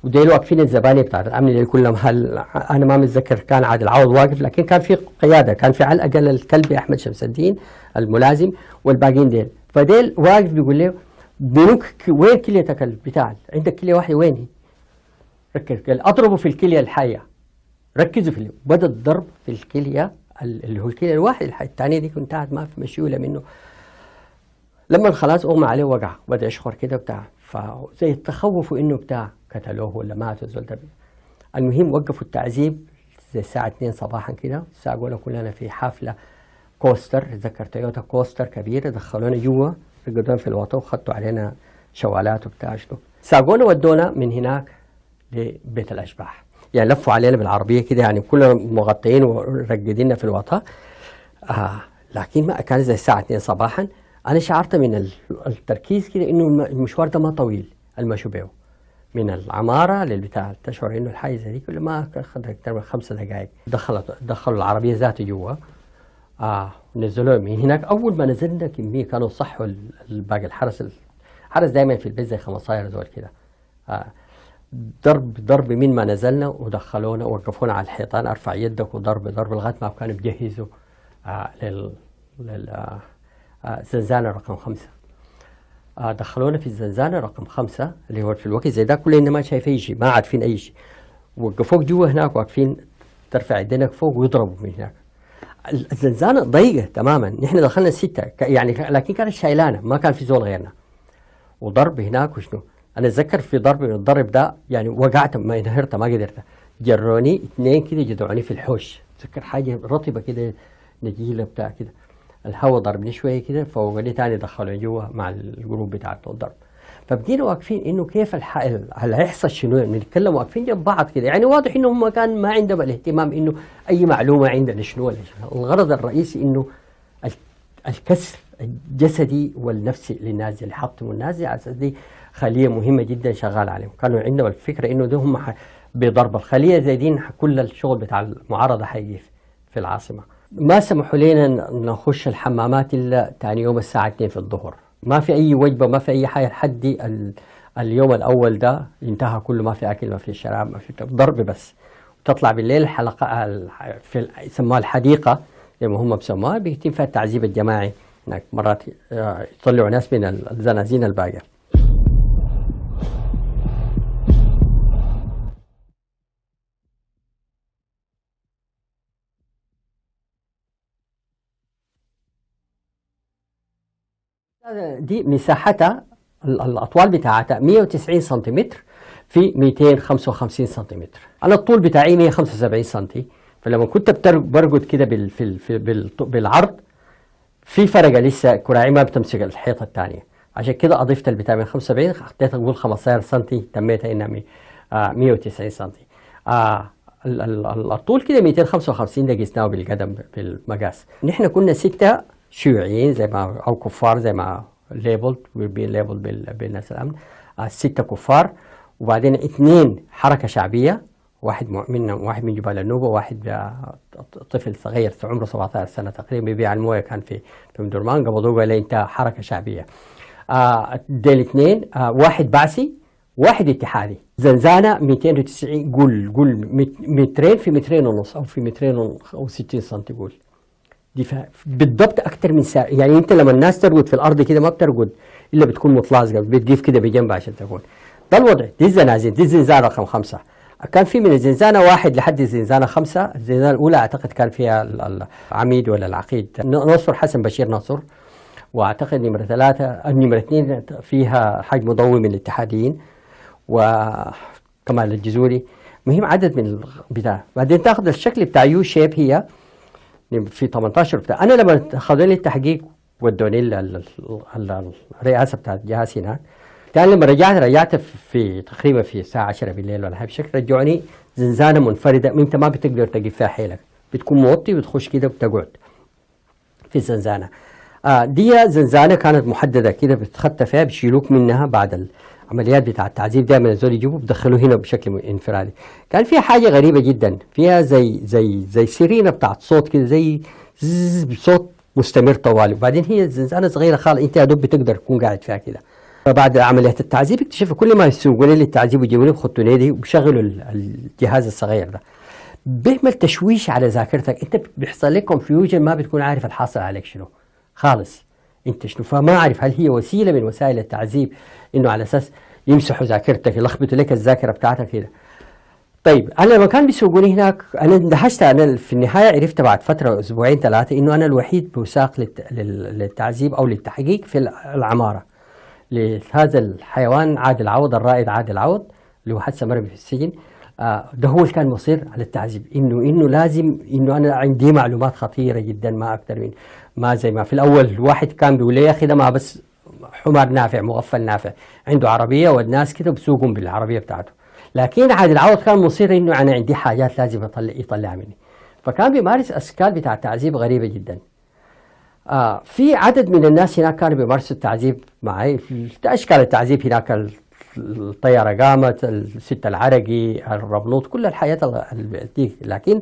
ودايروا واقفين الزباله بتاعت الامن اللي كلهم هل انا ما متذكر كان عادل عوض واقف لكن كان في قياده كان في على الاقل الكلبي احمد شمس الدين الملازم والباقيين ديل فديل واقف بيقول له بنوك وين كليتك بتاعك عندك كليه واحده وين هي؟ ركز قال اضربوا في الكليه الحيه ركزوا في بدا الضرب في الكليه اللي هو الكليه الواحده الثانيه دي انتهت ما في مشيوله منه لما خلاص اغمى عليه وقع بدا يشخر كده بتاع فزي تخوفه انه بتاع كتلوه ولا ماتوا الزول المهم وقفوا التعذيب زي الساعة 2 صباحا كده الساعة قولنا كلنا في حافلة كوستر ذكر تويوتا كوستر كبيرة دخلونا جوا رقدونا في الوطن وخطوا علينا شوالات وبتاع شنو ساقونا ودونا من هناك لبيت الأشباح يعني لفوا علينا بالعربية كده يعني كلنا مغطيين ورقدينا في الوطن آه لكن ما كان زي الساعة 2 صباحا أنا شعرت من التركيز كده إنه المشوار ده ما طويل المشوبيو من العمارة للبتاع تشعر إنه الحيز هذيك كل ما اكثر تقريبا خمس دقائق دخلت دخلوا العربية ذاته جوا آه نزلوا من هناك أول ما نزلنا كمية كانوا صحوا باقي الحرس الحرس دائما في البيت زي 15 زول كده آه ضرب ضرب من ما نزلنا ودخلونا وقفونا على الحيطان ارفع يدك وضرب ضرب لغايه ما كانوا بيجهزوا آه لل لل آه, آه، زلزال رقم خمسه آه، دخلونا في الزنزانه رقم خمسه اللي هو في الوقت زي ده كلنا ما شايفين شيء ما عارفين اي شيء وقفوك جوا هناك واقفين ترفع يدينك فوق ويضربوا من هناك الزنزانه ضيقه تماما نحن دخلنا سته يعني لكن كانت شايلانه ما كان في زول غيرنا وضرب هناك وشنو انا اتذكر في ضرب من الضرب ده يعني وقعت ما انهرت ما قدرت جروني اثنين كده جدعوني في الحوش اتذكر حاجه رطبه كده نجيله بتاع كده الهواء ضربني شويه كده فوجئني تاني دخلوا جوه مع الجروب بتاع الضرب فبقينا واقفين انه كيف الح... هل هيحصل شنو بنتكلم واقفين جنب بعض كده يعني واضح انه هم كان ما عندهم الاهتمام انه اي معلومه عندنا شنو الغرض الرئيسي انه الكسر الجسدي والنفسي للنازي اللي حطموا النازي على اساس دي خليه مهمه جدا شغال عليهم كانوا عندهم الفكره انه ده هم بضرب الخليه زي دي كل الشغل بتاع المعارضه حيجي في العاصمه ما سمحوا لنا نخش الحمامات إلا ثاني يوم الساعة 2 في الظهر ما في أي وجبة ما في أي حاجة لحد اليوم الأول ده انتهى كله ما في أكل ما في شراب ما في ضرب بس تطلع بالليل الحلقة في يسموها الحديقة زي ما هم بيسموها بيتم فيها التعذيب الجماعي هناك مرات آه، يطلعوا ناس من الزنازين الباقية دي مساحتها الأطوال بتاعتها 190 سنتيمتر في 255 سنتيمتر أنا الطول بتاعي 175 سنتي فلما كنت برقد كده بال في بالعرض في فرقة لسه كراعي ما بتمسك الحيطة الثانية عشان كده أضفت البتاع من 75 حطيت أقول 15 سنتي تميتها إنها 190 آه، سنتي آه الطول كده 255 ده قسناه بالقدم بالمقاس نحن كنا ستة شيوعيين زي ما او كفار زي ما ليبلد بين ليبلد بالناس الامن آه، سته كفار وبعدين اثنين حركه شعبيه واحد من واحد من جبال النوبه واحد آه، طفل صغير عمره 17 سنه تقريبا بيبيع المويه كان في في مدرمان قبضوه قال انت حركه شعبيه دي آه، ديل اثنين واحد بعثي واحد اتحادي زنزانة 290 قول قول مترين في مترين ونص أو في مترين و60 سنتي قول دفاع بالضبط اكتر من ساعه يعني انت لما الناس ترقد في الارض كده ما بترقد الا بتكون متلازقه بتقف كده بجنب عشان تكون ده الوضع دي الزنازين دي الزنزانه رقم خمسه كان في من الزنزانه واحد لحد الزنزانه خمسه الزنزانه الاولى اعتقد كان فيها العميد ولا العقيد نصر حسن بشير نصر واعتقد نمره ثلاثه النمره اثنين فيها حاج مضوي من الاتحاديين وكمال الجزوري مهم عدد من البتاع بعدين تاخذ الشكل بتاع يو شيب هي في 18 بتاع انا لما خدوني التحقيق ودوني الرئاسه بتاعت جهاز هناك كان لما رجعت رجعت في تقريبا في الساعه 10 بالليل ولا حاجه بشكل رجعوني زنزانه منفرده انت ما بتقدر تقف فيها حيلك بتكون موطي بتخش كده وبتقعد في الزنزانه آه دي زنزانه كانت محدده كده بتخطى فيها بيشيلوك منها بعد ال... عمليات بتاع التعذيب دايما الزول يجيبوه بدخلوه هنا بشكل انفرادي كان فيها حاجه غريبه جدا فيها زي زي زي سيرينا بتاعت صوت كده زي صوت مستمر طوالي وبعدين هي زنزانه صغيره خالص انت يا دوب بتقدر تكون قاعد فيها كده فبعد عمليات التعذيب اكتشفوا كل ما يسوقوا لي التعذيب لي بخطوا لي وبشغلوا الجهاز الصغير ده بيعمل تشويش على ذاكرتك انت بيحصل لك كونفيوجن ما بتكون عارف الحاصل عليك شنو خالص انت شنو فما اعرف هل هي وسيله من وسائل التعذيب انه على اساس يمسحوا ذاكرتك يلخبطوا لك الذاكره بتاعتك كده طيب انا لما كان بيسوقوني هناك انا اندهشت انا في النهايه عرفت بعد فتره اسبوعين ثلاثه انه انا الوحيد بوساق للتعذيب او للتحقيق في العماره لهذا الحيوان عادل عوض الرائد عادل عوض اللي هو حتى مرمي في السجن آه، ده هو اللي كان مصير على التعذيب انه انه لازم انه انا عندي معلومات خطيره جدا ما اكثر من ما زي ما في الاول الواحد كان بيقول لي يا اخي ده ما بس حمار نافع مغفل نافع عنده عربية والناس كده بسوقهم بالعربية بتاعته لكن عادل عوض كان مصير انه انا عندي حاجات لازم اطلع يطلع مني فكان بيمارس اشكال بتاع تعذيب غريبه جدا آه في عدد من الناس هناك كانوا بيمارسوا التعذيب معي اشكال التعذيب هناك الطياره قامت الست العرقي الربنوط كل الحياه دي لكن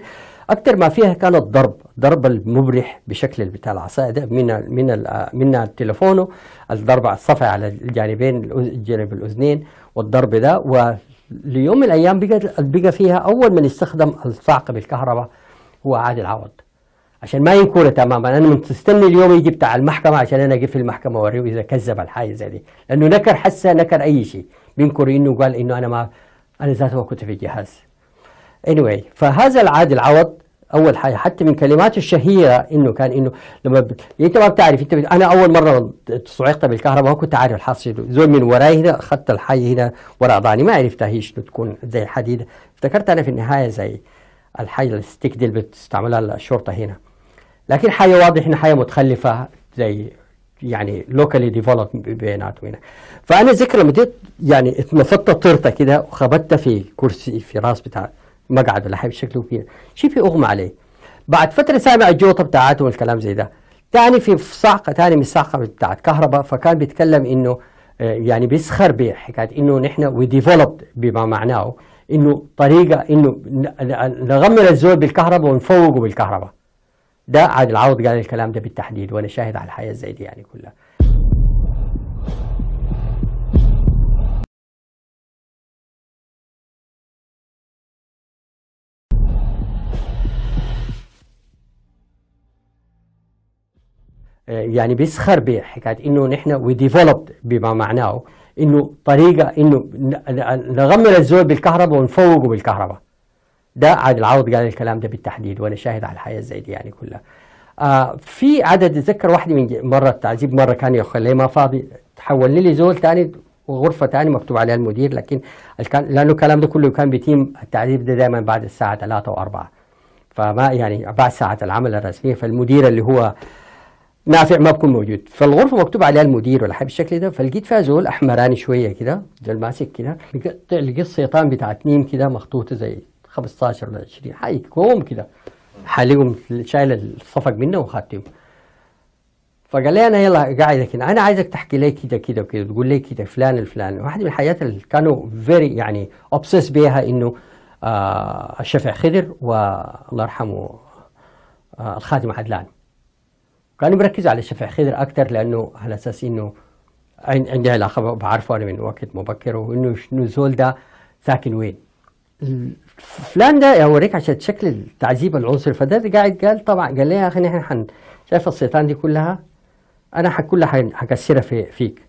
اكثر ما فيها كانت الضرب ضرب المبرح بشكل بتاع العصا ده من من من تليفونه الضرب على الصفع على الجانبين جانب الاذنين والضرب ده وليوم من الايام بقى بقى فيها اول من استخدم الصعق بالكهرباء هو عادل عوض عشان ما ينكر تماما انا مستني اليوم يجي بتاع المحكمه عشان انا اجي في المحكمه واوريه اذا كذب الحاجه زي دي لانه نكر حسه نكر اي شيء بينكر انه قال انه انا ما انا ذاته كنت في الجهاز anyway فهذا العاد العوض اول حاجه حتى من كلمات الشهيره انه كان انه لما ب... انت ما بتعرف انت ب... انا اول مره صعقت بالكهرباء ما كنت عارف الحاصل زول من وراي هنا اخذت الحاجه هنا ورا ضاني ما عرفتها هي شنو تكون زي حديد افتكرت انا في النهايه زي الحاجه الستيك دي اللي بتستعملها الشرطه هنا لكن حاجه واضح انها حاجه متخلفه زي يعني لوكالي ديفلوب بيناتهم هنا فانا ذكر لما يعني اتنفضت طرته كده وخبطت في كرسي في راس بتاع ولا اللي شكله فيه شيء في اغمى عليه بعد فتره سامع الجوطه بتاعته والكلام زي ده ثاني في صعقه ثاني من الصعقه بتاعت كهرباء فكان بيتكلم انه آه، يعني بيسخر بحكايه انه نحن وي ديفلوبد بما معناه انه طريقه انه نغمر الزول بالكهرباء ونفوقه بالكهرباء ده عادل العوض قال الكلام ده بالتحديد وانا شاهد على الحياه زي دي يعني كلها يعني بيسخر بحكايه انه نحن وي ديفلوبد بما معناه انه طريقه انه نغمر الزول بالكهرباء ونفوقه بالكهرباء ده عادل العوض قال الكلام ده بالتحديد وانا شاهد على الحياه زي دي يعني كلها آه في عدد اتذكر واحده من مره تعذيب مره كان يخليه ما فاضي تحول لي زول ثاني وغرفة تاني مكتوب عليها المدير لكن لأنه الكلام ده كله كان بيتم التعذيب ده دائما بعد الساعة 3 و4 فما يعني بعد ساعة العمل الرسمية فالمدير اللي هو نافع ما بكون موجود فالغرفة مكتوب عليها المدير ولا حاجة بالشكل ده فلقيت فيها زول أحمراني شوية كده زول ماسك كده لقيت الشيطان بتاعت نيم كده مخطوطة زي 15 ولا 20 حاجة كوم كده حاليهم شايل الصفق منه وخاتم فقال لي انا يلا قاعد لكن انا عايزك تحكي لي كده كده وكده تقول لي كده فلان الفلان واحد من الحاجات اللي كانوا فيري يعني اوبسيس بيها انه آه الشافع خضر والله يرحمه آه الخاتم عدلان كان مركز على شفع خضر اكثر لانه على اساس انه عندي علاقه بعرفه انا من وقت مبكر وانه شنو زول ده ساكن وين فلان ده اوريك عشان شكل التعذيب العنصري فده قاعد قال طبعا قال لي يا اخي نحن حن شايف السيطان دي كلها انا كلها حكسرها في فيك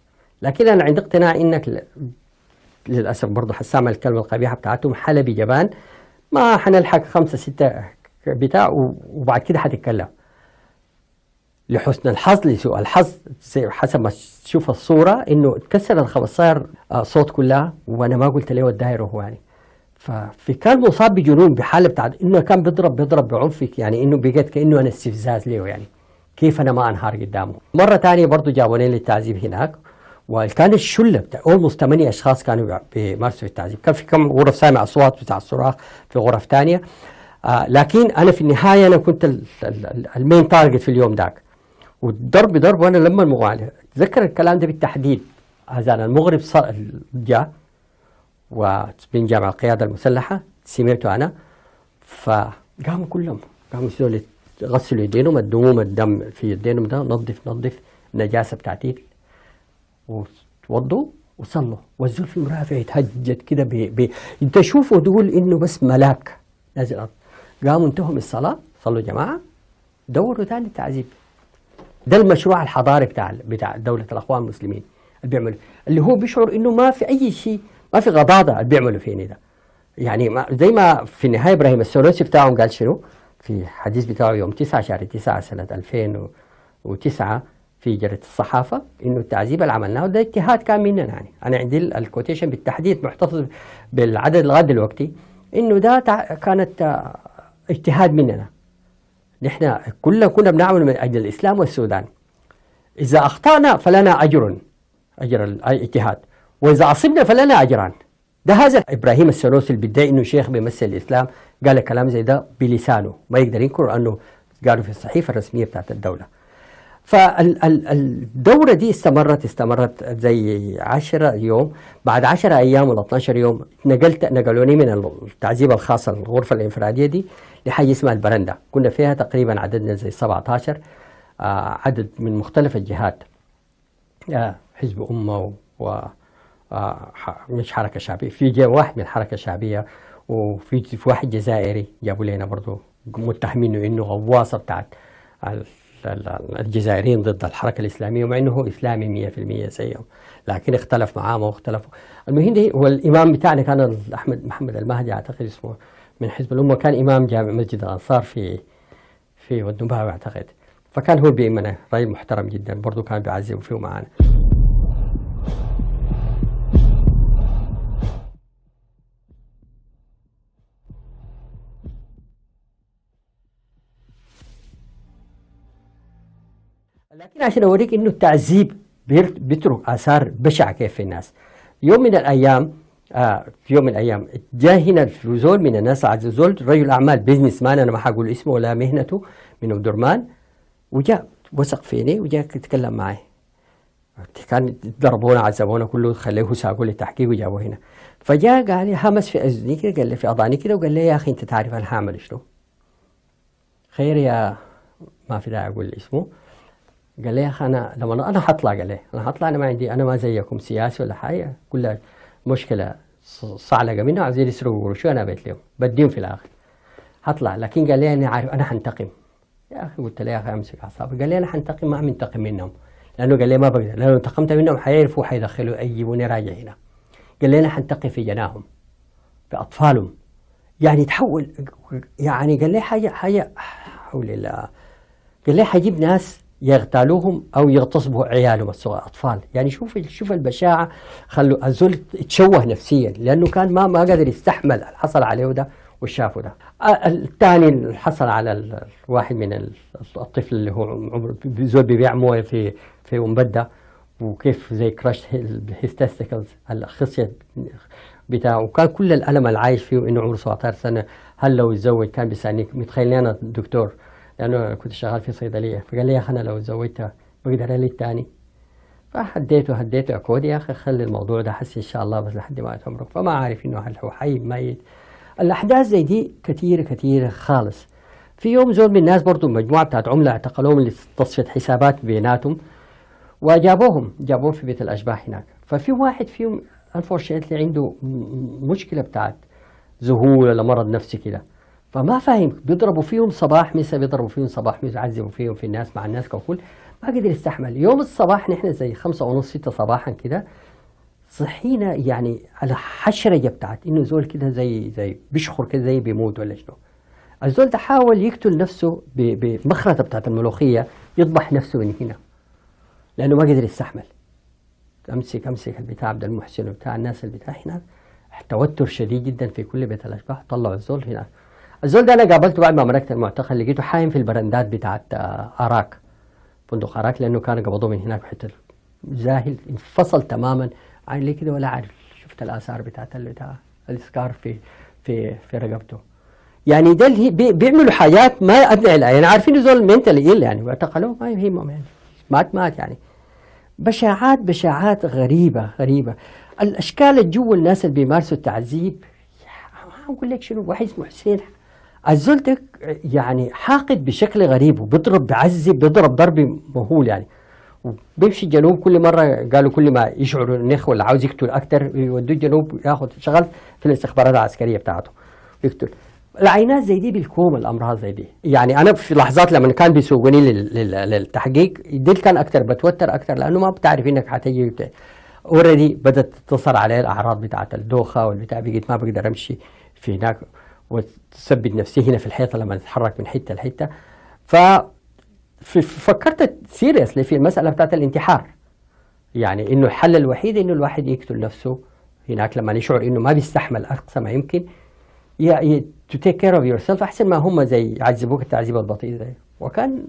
لكن انا عندي اقتناع انك للاسف برضه حسام الكلمه القبيحه بتاعتهم حلبي جبان ما حنلحق خمسه سته بتاع وبعد كده حتتكلم لحسن الحظ لسوء الحظ حسب ما تشوف الصوره انه اتكسر ال آه، صوت كلها وانا ما قلت ليه والدايره هو يعني ففي كان مصاب بجنون بحاله بتاعت انه كان بيضرب بيضرب بعنفك يعني انه بقيت كانه انا استفزاز له يعني كيف انا ما انهار قدامه مره ثانيه برضه جابوني للتعذيب هناك وكان الشله بتاع اولموست ثمانية اشخاص كانوا بيمارسوا التعذيب كان في كم غرف سامع اصوات بتاع الصراخ في غرف ثانيه آه لكن انا في النهايه انا كنت المين تارجت في اليوم ذاك والضرب ضرب وانا لما عليها تذكر الكلام ده بالتحديد انا المغرب جاء ومن جامع القياده المسلحه سمعته انا فقاموا كلهم قاموا يسووا غسلوا يدينهم الدموم الدم في يدينهم ده نظف نظف النجاسه بتاعتي وتوضوا وصلوا والزول في مرافع يتهجد كده بي بي انت شوفه تقول انه بس ملاك نازل قاموا انتهوا من الصلاه صلوا جماعه دوروا ثاني تعذيب ده المشروع الحضاري بتاع بتاع دوله الاخوان المسلمين اللي بيعملوا اللي هو بيشعر انه ما في اي شيء ما في غضاضه اللي بيعملوا فيني ده يعني ما زي ما في النهايه ابراهيم السوريسي بتاعهم قال شنو في حديث بتاعه يوم 9 شهر 9 سنه 2009 في جريده الصحافه انه التعذيب اللي عملناه ده اجتهاد كان مننا يعني انا عندي الكوتيشن بالتحديد محتفظ بالعدد لغايه دلوقتي انه ده كانت آه، اجتهاد مننا نحن كلنا كنا بنعمل من أجل الإسلام والسودان إذا أخطأنا فلنا أجر أجر الاجتهاد وإذا أصبنا فلنا أجران ده هذا إبراهيم السنوسي اللي بيدعي إنه شيخ بيمثل الإسلام قال كلام زي ده بلسانه ما يقدر ينكر لأنه قالوا في الصحيفة الرسمية بتاعت الدولة فالدورة دي استمرت استمرت زي 10 يوم بعد 10 أيام ولا 12 يوم نقلت نقلوني من التعذيب الخاص الغرفة الانفرادية دي لحاجة اسمها البرندة كنا فيها تقريبا عددنا زي 17 آه، عدد من مختلف الجهات آه، حزب أمة و آه، مش حركة شعبية في جاء واحد من الحركة الشعبية وفي واحد جزائري جابوا لنا برضه متهمينه انه غواصه بتاعت الجزائريين ضد الحركة الإسلامية ومع أنه هو إسلامي 100% زيهم لكن اختلف معاه واختلفوا المهم ده هو الإمام بتاعنا كان أحمد محمد المهدي أعتقد اسمه من حزب الأمة كان إمام جامع مسجد الأنصار في في ودنباوي أعتقد فكان هو بيمنه رأي محترم جدا برضه كان بيعزم فيه معانا لكن عشان اوريك انه التعذيب بيترك اثار بشعه كيف في الناس يوم من الايام آه في يوم من الايام جاء هنا زول من الناس زول رجل اعمال بيزنس مان انا ما حقول اسمه ولا مهنته من درمان وجاء وثق فيني وجاء يتكلم معي كان ضربونا عذبونا كله خليه ساقوا لي تحقيق وجابوه هنا فجاء قال لي همس في اذني كده قال لي في اذاني كده وقال لي يا اخي انت تعرف انا هعمل شنو خير يا ما في داعي اقول اسمه قال لي يا اخي انا لما انا حطلع قال لي انا حطلع انا ما عندي انا ما زيكم سياسي ولا حاجه كلها مشكله صعلقه منها عايزين يسرقوا شو انا بيت لهم بديهم في الاخر حطلع لكن قال لي انا عارف انا حنتقم يا اخي قلت له يا اخي امسك اعصابي قال لي انا حنتقم ما منتقم منهم لانه قال لي ما بقدر لو انتقمت منهم حيعرفوا حيدخلوا يجيبوني راجع هنا قال لي انا حنتقم في جناهم في اطفالهم يعني تحول يعني قال لي حاجه حاجه حول الله قال لي حجيب ناس يغتالوهم او يغتصبوا عيالهم الصغار اطفال يعني شوف شوف البشاعه خلوا الزول تشوه نفسيا لانه كان ما ما قدر يستحمل اللي حصل عليه ده وشافوا ده الثاني اللي حصل على الواحد من الطفل اللي هو عمره زول بيبيع مويه في في مبده وكيف زي كراش هيستاسيكلز الخصيه بتاعه وكان كل الالم اللي عايش فيه انه عمره 17 سنه هل لو يتزوج كان بيسالني متخيل انا دكتور لأنه كنت شغال في صيدلية فقال لي يا أخي أنا لو تزوجتها بقدر ألي الثاني فهديته هديته يا كودي يا أخي خلي الموضوع ده حس إن شاء الله بس لحد ما تمرك فما عارف إنه هل هو حي ميت الأحداث زي دي كثيرة كثيرة خالص في يوم زول من الناس برضو مجموعة بتاعت عملة اعتقلوهم لتصفية حسابات بيناتهم وجابوهم جابوهم في بيت الأشباح هناك ففي واحد فيهم انفورشنتلي عنده مشكلة بتاعت ذهول ولا مرض نفسي كده فما فاهم بيضربوا فيهم صباح مسا بيضربوا فيهم صباح مسا عذبوا فيهم في الناس مع الناس ككل ما قدر يستحمل يوم الصباح نحن زي خمسة ونص ستة صباحا كده صحينا يعني على حشرجة بتاعت انه زول كده زي زي بيشخر كده زي بيموت ولا شنو الزول ده حاول يقتل نفسه بمخرطة بتاعت الملوخية يطبح نفسه من هنا لأنه ما قدر يستحمل أمسك أمسك البتاع عبد المحسن وبتاع الناس البتاع هنا توتر شديد جدا في كل بيت الأشباح طلعوا الزول هناك الزول ده انا قابلته بعد ما ملكت المعتقل لقيته حايم في البرندات بتاعت آه، اراك فندق اراك لانه كان قبضوه من هناك حتى حته زاهل انفصل تماما عن ليه كده ولا عارف شفت الاثار بتاعت بتاع الاسكار في في في رقبته يعني ده اللي بيعملوا حاجات ما ادنى لها يعني عارفين زول منتلي إيه يعني واعتقلوه ما يهمهم يعني مات مات يعني بشاعات بشاعات غريبه غريبه الاشكال اللي جوا الناس اللي بيمارسوا التعذيب ما اقول لك شنو واحد اسمه حسين الزول يعني حاقد بشكل غريب وبيضرب بعذب بيضرب ضرب مهول يعني بيمشي الجنوب كل مره قالوا كل ما يشعروا النخ ولا عاوز يقتل اكثر يودوه الجنوب ياخذ شغل في الاستخبارات العسكريه بتاعته يقتل العينات زي دي بالكوم الامراض زي دي يعني انا في لحظات لما كان بيسوقني للتحقيق دي كان اكثر بتوتر اكثر لانه ما بتعرف انك حتجي اوريدي بدات تتصل علي الاعراض بتاعت الدوخه والبتاع بقيت ما بقدر امشي في هناك وتثبت نفسي هنا في الحيطة لما تتحرك من حتة لحتة ففكرت سيريسلي في المسألة بتاعت الانتحار يعني انه الحل الوحيد انه الواحد يقتل نفسه هناك لما يشعر انه ما بيستحمل اقصى ما يمكن تو تيك كير اوف يور سيلف احسن ما هم زي يعذبوك التعذيب البطيء زي وكان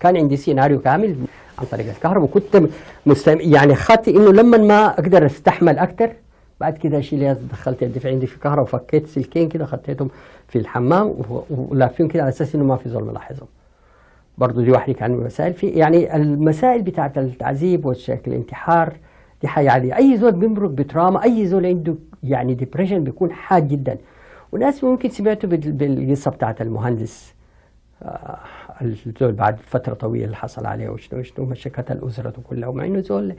كان عندي سيناريو كامل عن طريق الكهرباء وكنت مستم... يعني خاطي انه لما ما اقدر استحمل اكثر بعد كده شيل ياس دخلت الدفع عندي في كهرباء وفكيت سلكين كده خطيتهم في الحمام ولافيهم كده على اساس انه ما في ظلم لاحظهم برضه دي واحده كان مسائل في يعني المسائل بتاعه التعذيب والشكل الانتحار دي حاجه عاديه يعني اي زول بيمرق بتراما اي زول عنده يعني ديبريشن بيكون حاد جدا وناس ممكن سمعتوا بالقصه بتاعه المهندس آه الزول بعد فتره طويله اللي حصل عليه وشنو وشنو مشكت الاسرته كلها ومع انه زول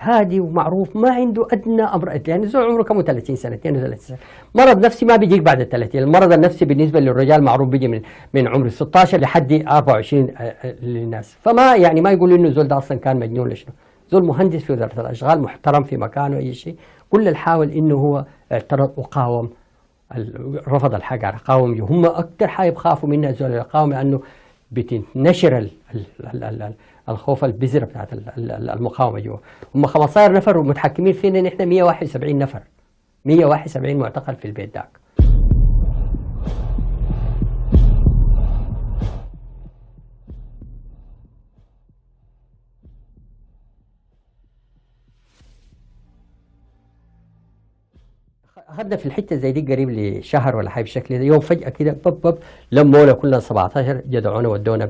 هادي ومعروف ما عنده ادنى امر يعني زول عمره كم 30 سنه 32 سنه مرض نفسي ما بيجيك بعد ال 30 المرض النفسي بالنسبه للرجال معروف بيجي من من عمر 16 لحد 24 آه، آه، للناس فما يعني ما يقولوا انه زول ده اصلا كان مجنون شنو زول مهندس في وزاره الاشغال محترم في مكانه اي شيء كل اللي حاول انه هو اعترض وقاوم رفض الحجر قاوم هم اكثر حاجه بخافوا منها زول القاوم لانه بتنشر الخوف البذره بتاعت المقاومه جوا هم 15 نفر ومتحكمين فينا نحن 171 نفر 171 معتقل في البيت داك اخذنا في الحته زي دي قريب لشهر ولا حاجه بالشكل ده يوم فجاه كده بب بب لمونا كلنا 17 جدعونا ودونا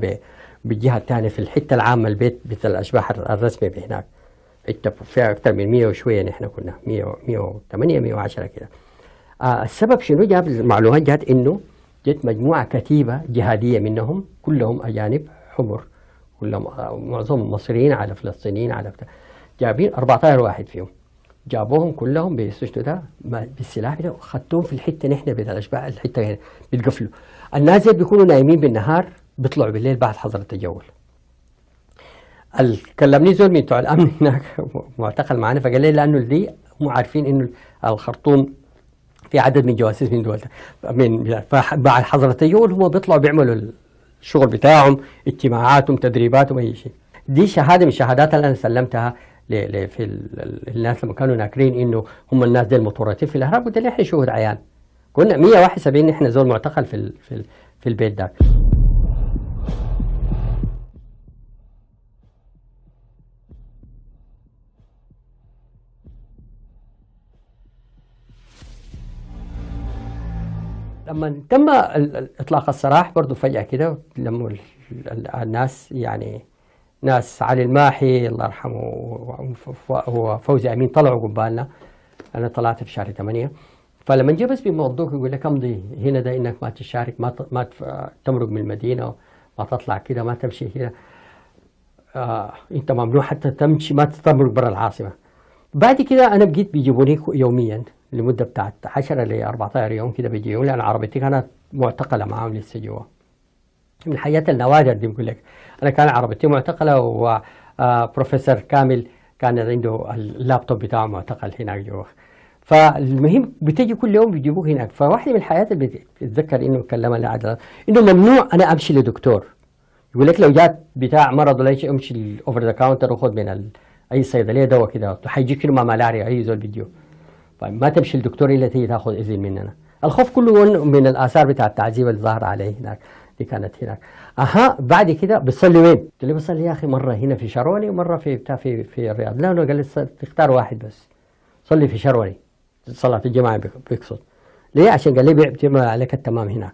بالجهه الثانيه في الحته العامه البيت بيت الاشباح الرسمي هناك حته فيها اكثر من 100 وشويه نحن كنا 100 108 110 كده آه السبب شنو جاب المعلومات جات انه جت مجموعه كتيبه جهاديه منهم كلهم اجانب حمر كلهم آه، معظمهم مصريين على فلسطينيين على جابين 14 واحد فيهم جابوهم كلهم بالسجن ده بالسلاح ده وخدتهم في الحته نحن بين الاشباح الحته هنا بتقفلوا الناس بيكونوا نايمين بالنهار بيطلعوا بالليل بعد حظر التجول كلمني زول من بتوع الامن هناك معتقل معانا فقال لي لانه دي مو عارفين انه الخرطوم في عدد من جواسيس من دول من بعد حظر التجول هم بيطلعوا بيعملوا الشغل بتاعهم اجتماعاتهم تدريباتهم اي شيء دي شهاده من الشهادات اللي انا سلمتها في الناس لما كانوا ناكرين انه هم الناس دي المتورطين في الارهاب وده احنا شهود عيان كنا 171 احنا زول معتقل في في, في البيت ده لما تم اطلاق السراح برضه فجاه كده لما الناس يعني ناس علي الماحي الله يرحمه وفوزي امين طلعوا قبالنا انا طلعت في شهر 8 فلما نجي بس بموضوعك يقول لك امضي هنا ده انك ما تشارك ما ما تمرق من المدينه ما تطلع كده ما تمشي هنا آه انت ممنوع حتى تمشي ما تمرق برا العاصمه بعد كده انا بقيت بيجيبوني يوميا لمده بتاعت 10 ل 14 يوم كده بيجيبوني لان عربيتي كانت معتقله معاهم لسه جوا من حياه النوادر دي بقول لك أنا كان عربتي معتقلة وبروفيسور آه، كامل كان عنده اللابتوب بتاعه معتقل هناك جوا فالمهم بتجي كل يوم بيجيبوه هناك فواحدة من الحياة اللي بتتذكر إنه كلمها العدل إنه ممنوع أنا أمشي لدكتور يقول لك لو جات بتاع مرض ولا شيء امشي اوفر ذا كاونتر وخذ من ال... اي صيدليه دواء كده حيجيك ما ملاريا اي زول بيجيو طيب ما تمشي للدكتور الا تيجي تاخذ اذن مننا الخوف كله من الاثار بتاع التعذيب اللي ظهر عليه هناك اللي كانت هناك اها بعد كده بتصلي وين؟ قلت له بصلي يا اخي مره هنا في شروني ومره في بتاع في في الرياض لا قال لي تختار واحد بس صلي في شروني صلاه في الجماعه بيقصد ليه؟ عشان قال لي بيعمل عليك التمام هناك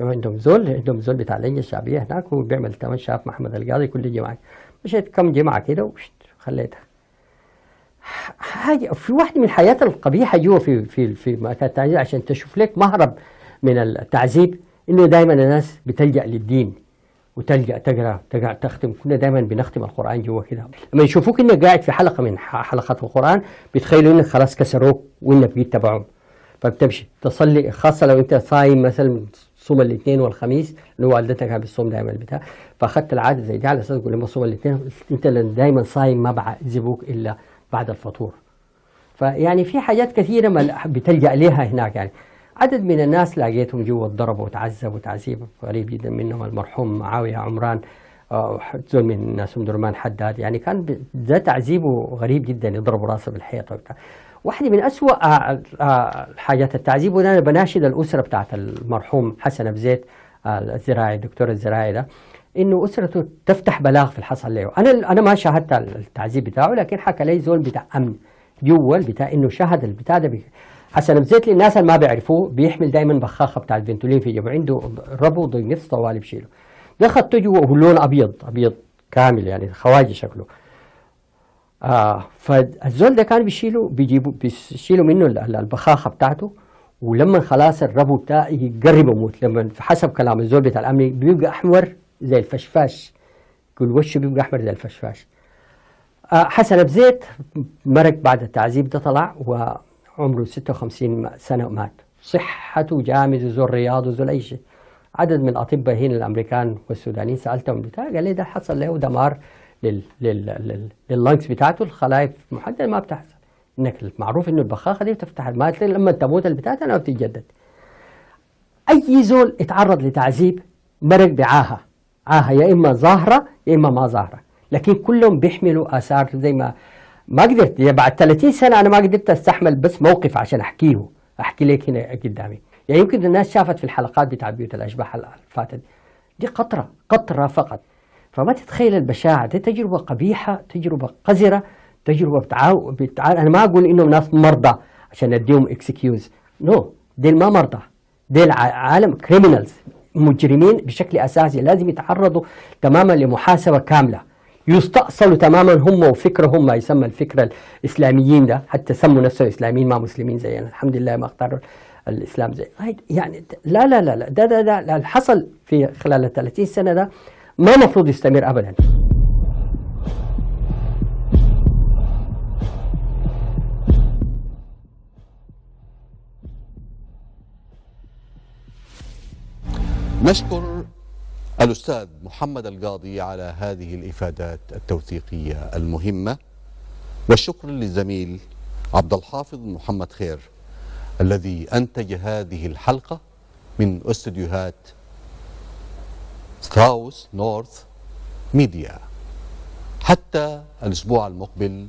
عندهم زول عندهم زول بتاع اللجنه الشعبيه هناك وبيعمل تمام شاف محمد القاضي كل جماعه مشيت كم جماعه كده وخليتها حاجه في واحد من الحياة القبيحه جوا في في في مكان عشان تشوف لك مهرب من التعذيب انه دائما الناس بتلجا للدين وتلجا تقرا تقرا تختم كنا دائما بنختم القران جوا كده لما يشوفوك انك قاعد في حلقه من حلقات القران بيتخيلوا انك خلاص كسروك وانك بقيت تبعهم فبتمشي تصلي خاصه لو انت صايم مثلا صوم الاثنين والخميس اللي هو والدتك بتصوم دائما بتاع فاخذت العاده زي دي على اساس تقول لما صوم الاثنين انت دائما صايم ما بعذبوك الا بعد الفطور فيعني في حاجات كثيره ما بتلجا ليها هناك يعني عدد من الناس لقيتهم جوا ضربوا وتعذبوا تعذيب غريب جدا منهم المرحوم معاويه عمران آه، زول من الناس درمان حداد يعني كان ذا تعذيبه غريب جدا يضرب راسه بالحيطه واحدة من اسوء آه، آه، حاجات التعذيب وأنا بناشد الأسرة بتاعت المرحوم حسن أبو زيد الزراعي الدكتور الزراعي ده انه اسرته تفتح بلاغ في الحصل له انا انا ما شاهدت التعذيب بتاعه لكن حكى لي زول بتاع امن جوا البتاع انه شاهد البتاع ده حسن بزيت للناس اللي ما بيعرفوه بيحمل دائما بخاخه بتاع الفنتولين في جيبه عنده ربو نفس طوال بشيله ده جوا وهو لون ابيض ابيض كامل يعني خواجه شكله آه فالزول ده كان بيشيله بيجيبوا بيشيلوا منه البخاخه بتاعته ولما خلاص الربو بتاعه يقرب يموت لما حسب كلام الزول بتاع الامني بيبقى احمر زي الفشفاش كل وشه بيبقى احمر زي الفشفاش آه حسن بزيت مرق بعد التعذيب ده طلع و عمره 56 سنة ومات صحته جامد وذو الرياض أي شيء عدد من الأطباء هنا الأمريكان والسودانيين سألتهم بتاع آه، قال لي ده حصل له دمار لل... لللنكس بتاعته الخلايا محددة ما بتحصل انك معروف انه البخاخه دي بتفتح ما لما تموت بتاعتها أنا بتتجدد اي زول اتعرض لتعذيب مرق بعاهه عاهه يا اما ظاهره يا اما ما ظاهره لكن كلهم بيحملوا اثار زي ما ما قدرت يعني بعد 30 سنه انا ما قدرت استحمل بس موقف عشان احكيه احكي لك هنا قدامي يعني يمكن الناس شافت في الحلقات بتاع بيوت الاشباح اللي فاتت دي قطره قطره فقط فما تتخيل البشاعه دي تجربه قبيحه تجربه قذره تجربه بتعاو... بتعاو... انا ما اقول انهم ناس مرضى عشان اديهم اكسكيوز نو no. ديل ما مرضى ديل عالم كريمنالز مجرمين بشكل اساسي لازم يتعرضوا تماما لمحاسبه كامله يستأصلوا تماما هم وفكرهم ما يسمى الفكر الإسلاميين ده حتى سموا نفسهم إسلاميين ما مسلمين زينا الحمد لله ما اختاروا الإسلام زي يعني لا لا لا لا ده ده ده اللي حصل في خلال ال 30 سنة ده ما مفروض يستمر أبدا نشكر الأستاذ محمد القاضي على هذه الإفادات التوثيقية المهمة والشكر للزميل عبد الحافظ محمد خير الذي أنتج هذه الحلقة من استديوهات ستراوس نورث ميديا حتى الأسبوع المقبل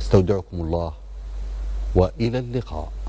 استودعكم الله وإلى اللقاء